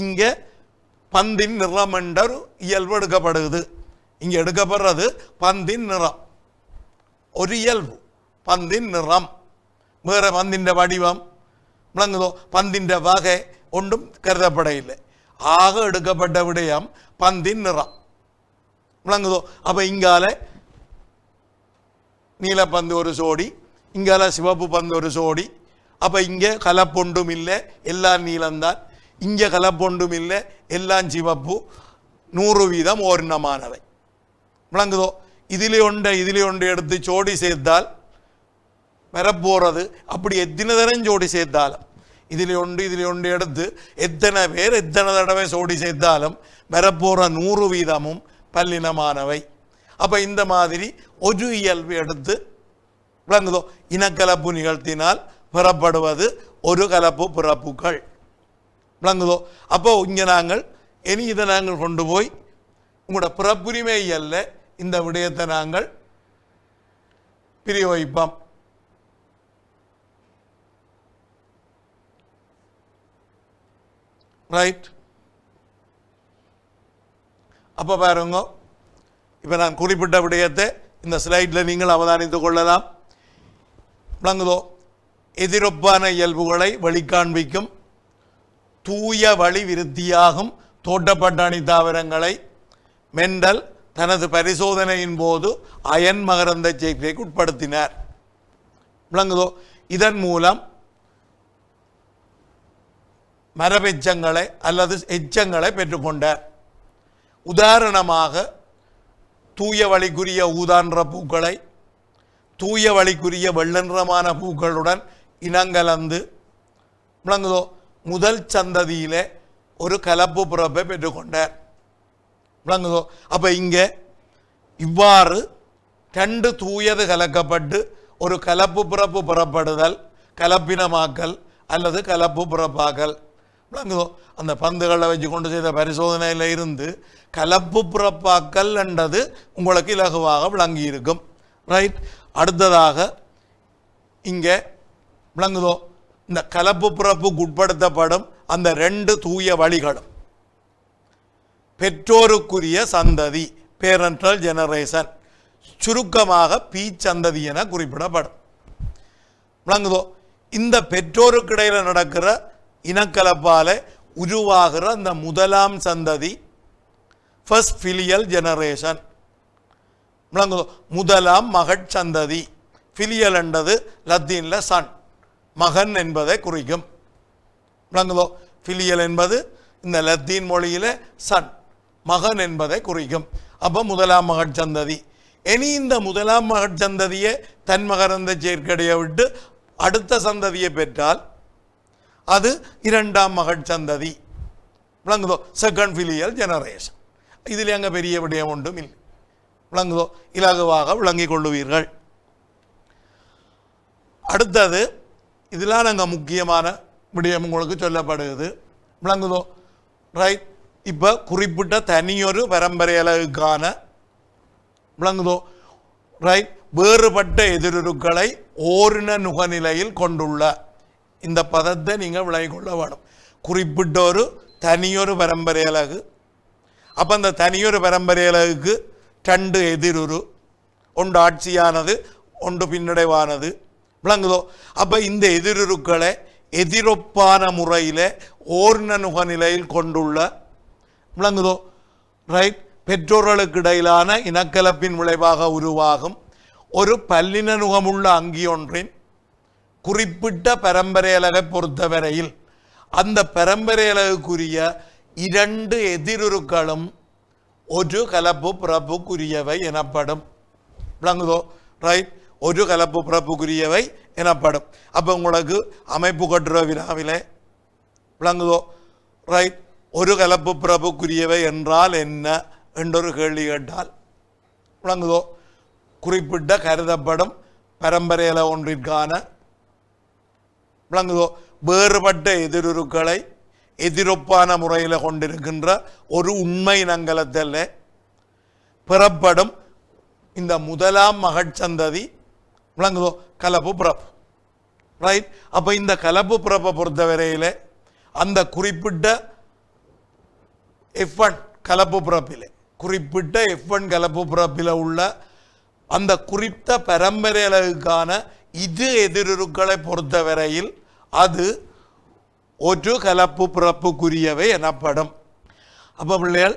இங்கே பந்தின் நிறம் என்ற இயல்பு எடுக்கப்படுது இங்கே எடுக்கப்படுறது பந்தின் நிறம் ஒரு இயல்பு பந்தின் நிறம் வேற பந்தின் வடிவம் விளங்குதோ பந்தின் வகை ஒன்றும் கருதப்பட இல்லை ஆக எடுக்கப்பட்ட விடயம் பந்தின் நிறம் விளங்குதோ அப்ப இங்கால நீலப்பந்து ஒரு சோடி இங்கால சிவப்பு பந்து ஒரு சோடி அப்ப இங்க கலப்பொண்டும் இல்லை எல்லாம் நீலந்தான் இங்க கலப்பொண்டும் இல்லை எல்லாம் சிவப்பு நூறு வீதம் ஓரினமானவை விளங்குதோ இதிலே ஒன்றை இதிலே ஒன்று எடுத்து சோடி சேர்த்தால் வரப்போறது அப்படி எத்தனை தினதனம் ஜோடி சேர்த்தாலும் இதில் ஒன்று இதில் ஒன்று எடுத்து எத்தனை பேர் எத்தனை தடவை சோடி சேர்த்தாலும் வரப்போகிற நூறு வீதமும் பல்லினமானவை அப்போ இந்த மாதிரி ஒஜு இயல்பு எடுத்து விளங்குதோ இனக்கலப்பு நிகழ்த்தினால் புறப்படுவது ஒரு கலப்பு பிறப்புகள் விளங்குதோ அப்போ இங்கே நாங்கள் இனி இதை நாங்கள் கொண்டு போய் உங்களோட பிறப்புரிமை அல்ல இந்த விடயத்தை நாங்கள் பிரிய வைப்போம் ரைட் அப்போ பாருங்க இப்போ நான் குறிப்பிட்ட விடயத்தை இந்த ஸ்லைடில் நீங்கள் அவதானித்துக் கொள்ளலாம் விளங்குதோ எதிரொப்பான இயல்புகளை வழிகாண்பிக்கும் தூய வழி விருத்தியாகும் தோட்டப்பட்டாணி தாவரங்களை மெண்டல் தனது பரிசோதனையின் போது அயன் மகரந்த சேர்க்கைக்கு உட்படுத்தினார் விளங்குதோ இதன் மூலம் மரபெச்சங்களை அல்லது எச்சங்களை பெற்றுக்கொண்டார் உதாரணமாக தூய வழிக்குரிய ஊதான்ற பூக்களை தூய வழிக்குரிய வெள்ளன்றமான பூக்களுடன் இனங்கலந்து விளங்குதோ முதல் சந்ததியிலே ஒரு கலப்பு பிறப்பை பெற்றுக்கொண்டார் விளங்குதோ அப்போ இங்கே இவ்வாறு ரெண்டு தூயது கலக்கப்பட்டு ஒரு கலப்பு பிறப்பு புறப்படுதல் கலப்பினமாக்கல் அல்லது கலப்பு புறப்பாக்கல் விளங்குதோ அந்த பந்துகளை வச்சு கொண்டு செய்த பரிசோதனையில் இருந்து கலப்பு புறப்பாக்கல் என்றது உங்களுக்கு இலகுவாக விளங்கி இருக்கும் ரைட் அடுத்ததாக இங்கே விளங்குதோ இந்த கலப்பு புறப்புக்கு உட்படுத்தப்படும் அந்த ரெண்டு தூய வழிகளும் பெற்றோருக்குரிய சந்ததி பேரண்டல் ஜெனரேஷன் சுருக்கமாக பி சந்ததி என குறிப்பிடப்படும் விளங்குதோ இந்த பெற்றோருக்கிடையில் நடக்கிற இனக்கலப்பால் உருவாகிற அந்த முதலாம் சந்ததி ஃபஸ்ட் ஃபிலியல் ஜெனரேஷன் முதலாம் மகட் சந்ததி ஃபிலியல் என்றது லத்தீனில் சன் மகன் என்பதை குறிக்கும் விளங்குதோ ஃபிலியல் என்பது இந்த லத்தீன் மொழியில் சன் மகன் என்பதை குறிக்கும் அப்போ முதலாம் மகட் சந்ததி இனி இந்த முதலாம் மகட் சந்ததியை தன் மகரந்த சேர்க்கடைய விட்டு அடுத்த சந்ததியை பெற்றால் அது இரண்டாம் மகள் சந்ததி விளங்குதோ செகண்ட் ஃபிலியல் ஜெனரேஷன் இதில் அங்கே பெரிய விடயம் ஒன்றும் இல்லை விளங்குதோ இலகுவாக விளங்கிக் கொள்ளுவீர்கள் அடுத்தது இதெல்லாம் நாங்கள் முக்கியமான விடயம் உங்களுக்கு சொல்லப்படுகிறது விளங்குதோ ரைட் இப்போ குறிப்பிட்ட தனியொரு அலகுக்கான விளங்குதோ ரைட் வேறுபட்ட எதிரொருக்களை ஓரின நுகநிலையில் கொண்டுள்ள இந்த பதத்தை நீங்கள் விளங்கிக் கொள்ள வேணும் குறிப்பிட்ட ஒரு தனியொரு பரம்பரை அழகு அப்போ அந்த தனியொரு பரம்பரை அழகுக்கு ரெண்டு எதிரொரு ஒன்று ஆட்சியானது ஒன்று பின்னடைவானது விளங்குதோ அப்போ இந்த எதிரொருக்களை எதிரொப்பான முறையில் ஓர்ணனுக நிலையில் கொண்டுள்ள விளங்குதோ ரைட் பெற்றோர்களுக்கு இடையிலான இனக்கலப்பின் விளைவாக உருவாகும் ஒரு பல்லினனுகமுள்ள அங்கி ஒன்றின் குறிப்பிட்ட பரம்பரையலகை பொறுத்தவரையில் அந்த பரம்பரையலகுக்குரிய இரண்டு எதிருருக்களும் ஒரு கலப்பு பிறப்புக்குரியவை எனப்படும் விளங்குதோ ரைட் ஒரு கலப்பு பிறப்புக்குரியவை எனப்படும் அப்போ உங்களுக்கு அமைப்பு கட்டுற வினாவிலே விளங்குதோ ரைட் ஒரு கலப்பு பிறப்புக்குரியவை என்றால் என்ன என்றொரு கேள்வி கேட்டால் விளங்குதோ குறிப்பிட்ட கருதப்படும் பரம்பரையில ஒன்றிற்கான விளங்குதோ வேறுபட்ட எதிருக்களை எதிரொப்பான முறையில் கொண்டிருக்கின்ற ஒரு உண்மை நங்கலத்தில் பெறப்படும் இந்த முதலாம் மகட்சந்ததி விளங்குதோ கலப்பு பிறப்பு ரைட் அப்போ இந்த கலப்பு பிறப்பை பொறுத்தவரையில் அந்த குறிப்பிட்ட எஃப் ஒன் கலப்பு பிறப்பில் குறிப்பிட்ட எஃப் ஒன் கலப்பு பிறப்பில் உள்ள அந்த குறித்த பரம்பரை அளவுக்கான இது எதிருக்களை பொறுத்தவரையில் அது ஒரு கலப்பு பிறப்புக்குரியவை எனப்படும் அப்போ பிள்ளைகள்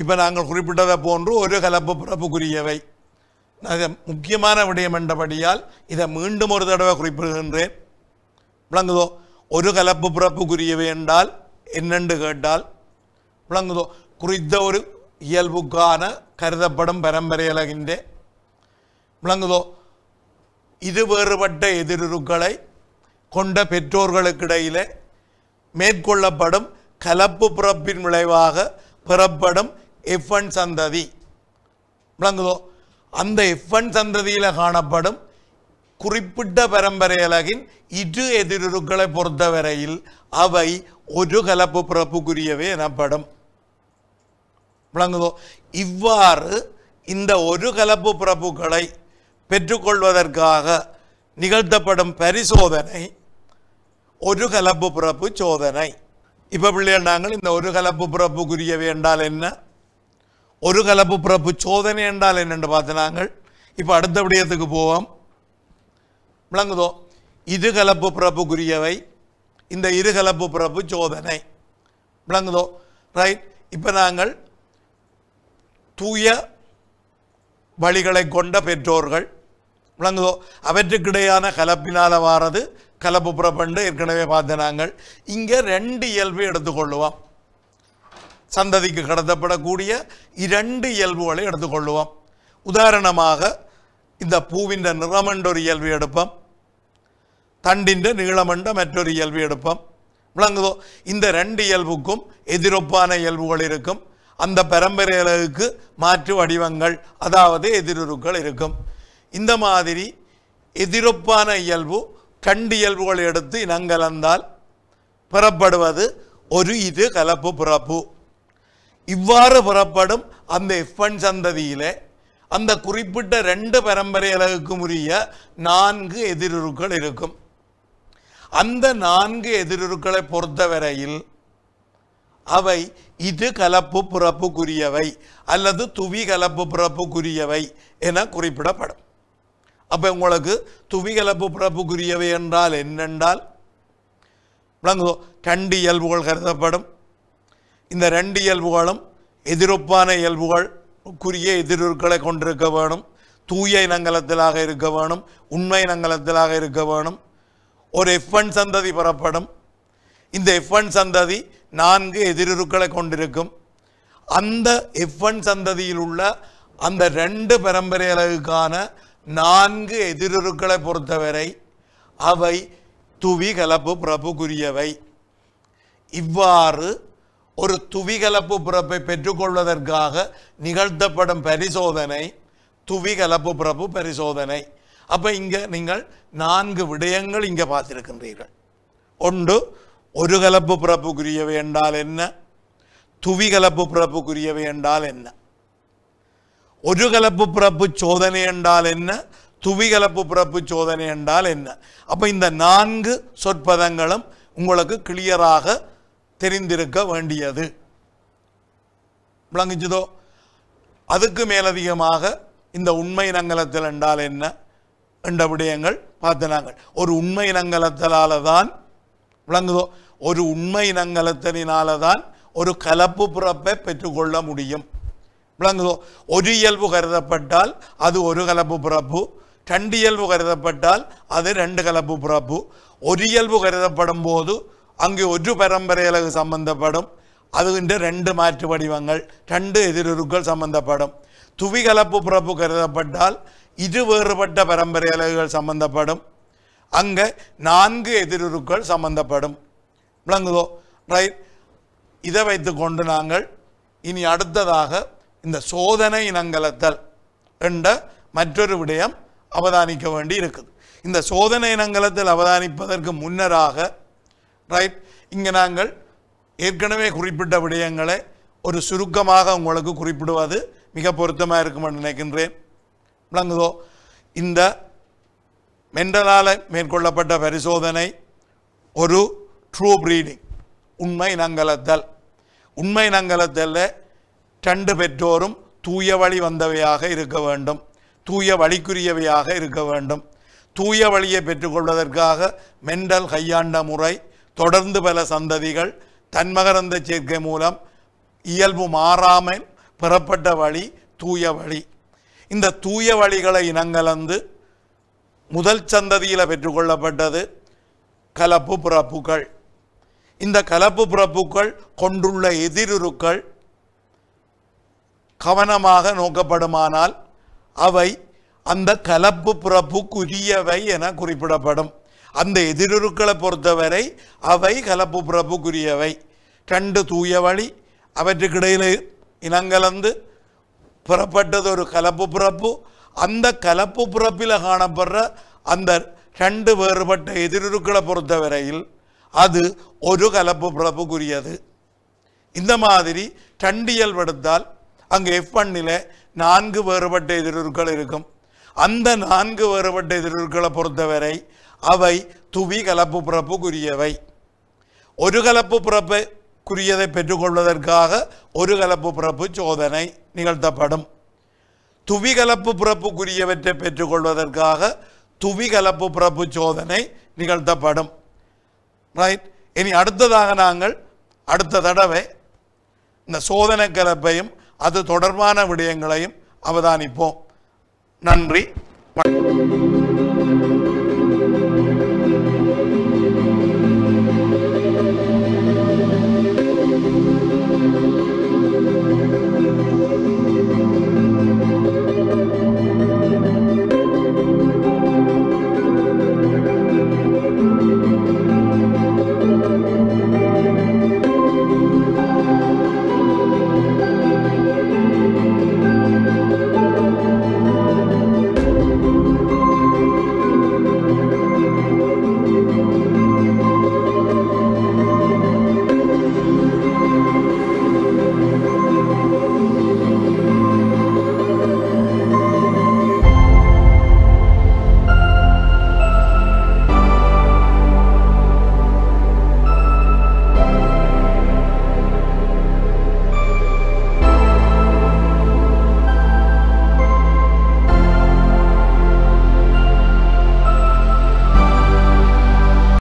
இப்போ நாங்கள் குறிப்பிட்டதை போன்று ஒரு கலப்பு பிறப்புக்குரியவை முக்கியமான விடயம் என்றபடியால் இதை மீண்டும் ஒரு தடவை குறிப்பிடுகின்றேன் விளங்குதோ ஒரு கலப்பு பிறப்புக்குரியவை என்றால் என்னென்று கேட்டால் விளங்குதோ குறித்த ஒரு இயல்புக்கான கருதப்படும் பரம்பரையலகின்ற விளங்குதோ இது வேறுபட்ட எதிரொருக்களை கொண்ட பெற்றோர்களுக்கிடையிலே மேற்கொள்ளப்படும் கலப்பு பிறப்பின் விளைவாக பெறப்படும் எஃப்என் சந்ததி விளங்குதோ அந்த எஃப்என் சந்ததியில் காணப்படும் குறிப்பிட்ட பரம்பரை இரு எதிரொருக்களை பொறுத்தவரையில் அவை ஒரு கலப்பு பிறப்புக்குரியவை எனப்படும் விளங்குதோ இவ்வாறு இந்த ஒரு கலப்பு பிறப்புகளை பெற்றுக்கொள்வதற்காக நிகழ்த்தப்படும் பரிசோதனை ஒரு கலப்பு பிறப்பு சோதனை இப்போ பிள்ளைண்டாங்கள் இந்த ஒரு கலப்பு பிறப்புக்குரியவை என்றால் என்ன ஒரு கலப்பு பிறப்பு சோதனை என்றால் என்னென்று பார்த்தினாங்க இப்போ அடுத்த விடயத்துக்கு போவோம் விளங்குதோ இரு கலப்பு பிறப்புக்குரியவை இந்த இரு கலப்பு பிறப்பு சோதனை விளங்குதோ ரைட் இப்போ நாங்கள் தூய வழிகளை கொண்ட பெற்றோர்கள் விளங்குதோ அவற்றுக்கிடையான கலப்பினால் வாரது கலப்பு புறப்பண்டு ஏற்கனவே பார்த்த நாங்கள் இங்கே ரெண்டு இயல்பு எடுத்துக்கொள்ளுவோம் சந்ததிக்கு கடத்தப்படக்கூடிய இரண்டு இயல்புகளை எடுத்துக்கொள்ளுவோம் உதாரணமாக இந்த பூவின் நிறமண்ட ஒரு இயல்பு எடுப்போம் தண்டின் நீளமண்ட மற்றொரு இயல்பு எடுப்போம் விளங்குதோ இந்த ரெண்டு இயல்புக்கும் எதிரொப்பான இயல்புகள் இருக்கும் அந்த பரம்பரைகளுக்கு மாற்று வடிவங்கள் அதாவது எதிருருக்கள் இருக்கும் இந்த மாதிரி எதிரொப்பான இயல்பு கண்டியல்புகள் எடுத்து இனங்கலந்தால் புறப்படுவது ஒரு இது கலப்பு பிறப்பு இவ்வாறு புறப்படும் அந்த எஃபன் சந்ததியிலே அந்த குறிப்பிட்ட ரெண்டு பரம்பரை உரிய நான்கு எதிருருக்கள் இருக்கும் அந்த நான்கு எதிருருக்களை பொறுத்தவரையில் அவை இது கலப்பு பிறப்புக்குரியவை அல்லது துவி கலப்பு பிறப்புக்குரியவை என குறிப்பிடப்படும் அப்போ உங்களுக்கு துவிகலப்பு பிறப்புக்குரியவை என்றால் என்னென்றால் விளங்குதோ ரெண்டு இயல்புகள் கருதப்படும் இந்த ரெண்டு இயல்புகளும் எதிரொப்பான இயல்புகளுக்குரிய எதிர்களை கொண்டிருக்க வேணும் தூய இனங்கலத்திலாக இருக்க வேணும் உண்மை இனங்கலத்திலாக இருக்க வேணும் ஒரு எஃப்என் சந்ததி பெறப்படும் இந்த எஃப்என் சந்ததி நான்கு எதிரொற்களை கொண்டிருக்கும் அந்த எஃப்என் சந்ததியில் உள்ள அந்த ரெண்டு பரம்பரை அளவுக்கான நான்கு எதிரொருக்களை பொறுத்தவரை அவை துவிகலப்பு பிறப்புக்குரியவை இவ்வாறு ஒரு துவிகலப்பு பிறப்பை பெற்றுக்கொள்வதற்காக நிகழ்த்தப்படும் பரிசோதனை துவிகலப்பு பிறப்பு பரிசோதனை அப்போ இங்கே நீங்கள் நான்கு விடயங்கள் இங்கே பார்த்துருக்கின்றீர்கள் ஒன்று ஒரு கலப்பு பிறப்புக்குரியவை என்றால் என்ன துவிகலப்பு பிறப்புக்குரியவை என்றால் என்ன ஒரு கலப்பு பிறப்பு சோதனை என்றால் என்ன துவி கலப்பு பிறப்பு சோதனை என்றால் என்ன அப்போ இந்த நான்கு சொற்பதங்களும் உங்களுக்கு கிளியராக தெரிந்திருக்க வேண்டியது விளங்குச்சுதோ அதுக்கு மேலதிகமாக இந்த உண்மை நங்கலத்தில் என்றால் என்ன என்ற விடயங்கள் பார்த்தனாங்கள் ஒரு உண்மை நங்கலத்தலால தான் விளங்குதோ ஒரு உண்மை நங்கலத்தினால தான் ஒரு கலப்பு பிறப்பை பெற்றுக்கொள்ள முடியும் വിളങ്ങുതോ ഒരു ഇയൽവ് കരുതപ്പെട്ടാൽ അത് ഒരു കലപ്പ് പ്രഭു രണ്ട് ഇയൽവ് കരുതപ്പെട്ടാൽ അത് രണ്ട് കലപ്പ് പ്രഭു ഒരു கருதப்படும் കരുതപ്പെടുമ്പോൾ அங்கே ஒரு பரம்பரையலகு சம்பந்தப்படும் அதுகின்ற ரெண்டு மாற்று வடிவங்கள் ரெண்டு எதிரொருக்கள் சம்பந்தப்படும் துவிகலப்பு பிறப்பு கருதப்பட்டால் இரு வேறுபட்ட பரம்பரையிலகுகள் சம்பந்தப்படும் அங்கே நான்கு எதிரொருக்கள் சம்பந்தப்படும் விளங்குதோ ரைட் இதை வைத்துக்கொண்டு நாங்கள் இனி அடுத்ததாக இந்த சோதனை இனங்கலத்தல் என்ற மற்றொரு விடயம் அவதானிக்க வேண்டி இருக்குது இந்த சோதனை இனங்கலத்தில் அவதானிப்பதற்கு முன்னராக ரைட் இங்கே நாங்கள் ஏற்கனவே குறிப்பிட்ட விடயங்களை ஒரு சுருக்கமாக உங்களுக்கு குறிப்பிடுவது மிக பொருத்தமாக இருக்குமென்று நினைக்கின்றேன் விளங்குதோ இந்த மென்டலால் மேற்கொள்ளப்பட்ட பரிசோதனை ஒரு ட்ரூ ப்ரீடிங் உண்மை நங்கலத்தல் உண்மை நங்கலத்தல்ல ரெண்டு பெற்றோரும் தூய வழி வந்தவையாக இருக்க வேண்டும் தூய வழிக்குரியவையாக இருக்க வேண்டும் தூய வழியை பெற்றுக்கொள்வதற்காக மெண்டல் கையாண்ட முறை தொடர்ந்து பல சந்ததிகள் தன்மகரந்த சேர்க்கை மூலம் இயல்பு மாறாமல் பெறப்பட்ட வழி தூய வழி இந்த தூய வழிகளை இனங்கலந்து முதல் சந்ததியில் பெற்றுக்கொள்ளப்பட்டது கலப்பு பிறப்புகள் இந்த கலப்பு பிறப்புகள் கொண்டுள்ள எதிருருக்கள் கவனமாக நோக்கப்படுமானால் அவை அந்த கலப்பு பிறப்புக்குரியவை என குறிப்பிடப்படும் அந்த எதிரொருக்களை பொறுத்தவரை அவை கலப்பு பிரபுக்குரியவை ரெண்டு தூய வழி அவற்றுக்கிடையில் இனங்கலந்து புறப்பட்டது ஒரு கலப்பு பிறப்பு அந்த கலப்பு பிறப்பில் காணப்படுற அந்த ரெண்டு வேறுபட்ட எதிரொருக்களை பொறுத்தவரையில் அது ஒரு கலப்பு பிறப்புக்குரியது இந்த மாதிரி ரெண்டியல் படுத்தால் அங்கே எஃப் பண்ணில நான்கு வேறுபட்ட எதிரொருக்கள் இருக்கும் அந்த நான்கு வேறுபட்ட எதிரொருக்களை பொறுத்தவரை அவை துவி கலப்பு பிறப்புக்குரியவை ஒரு கலப்பு பிறப்புக்குரியதை பெற்றுக்கொள்வதற்காக ஒரு கலப்பு பிறப்பு சோதனை நிகழ்த்தப்படும் துவி கலப்பு பிறப்புக்குரியவற்றை பெற்றுக்கொள்வதற்காக துவி கலப்பு பிறப்பு சோதனை நிகழ்த்தப்படும் ரைட் இனி அடுத்ததாக நாங்கள் அடுத்த தடவை இந்த சோதனை கலப்பையும் அது தொடர்பான விடயங்களையும் அவதானிப்போம் நன்றி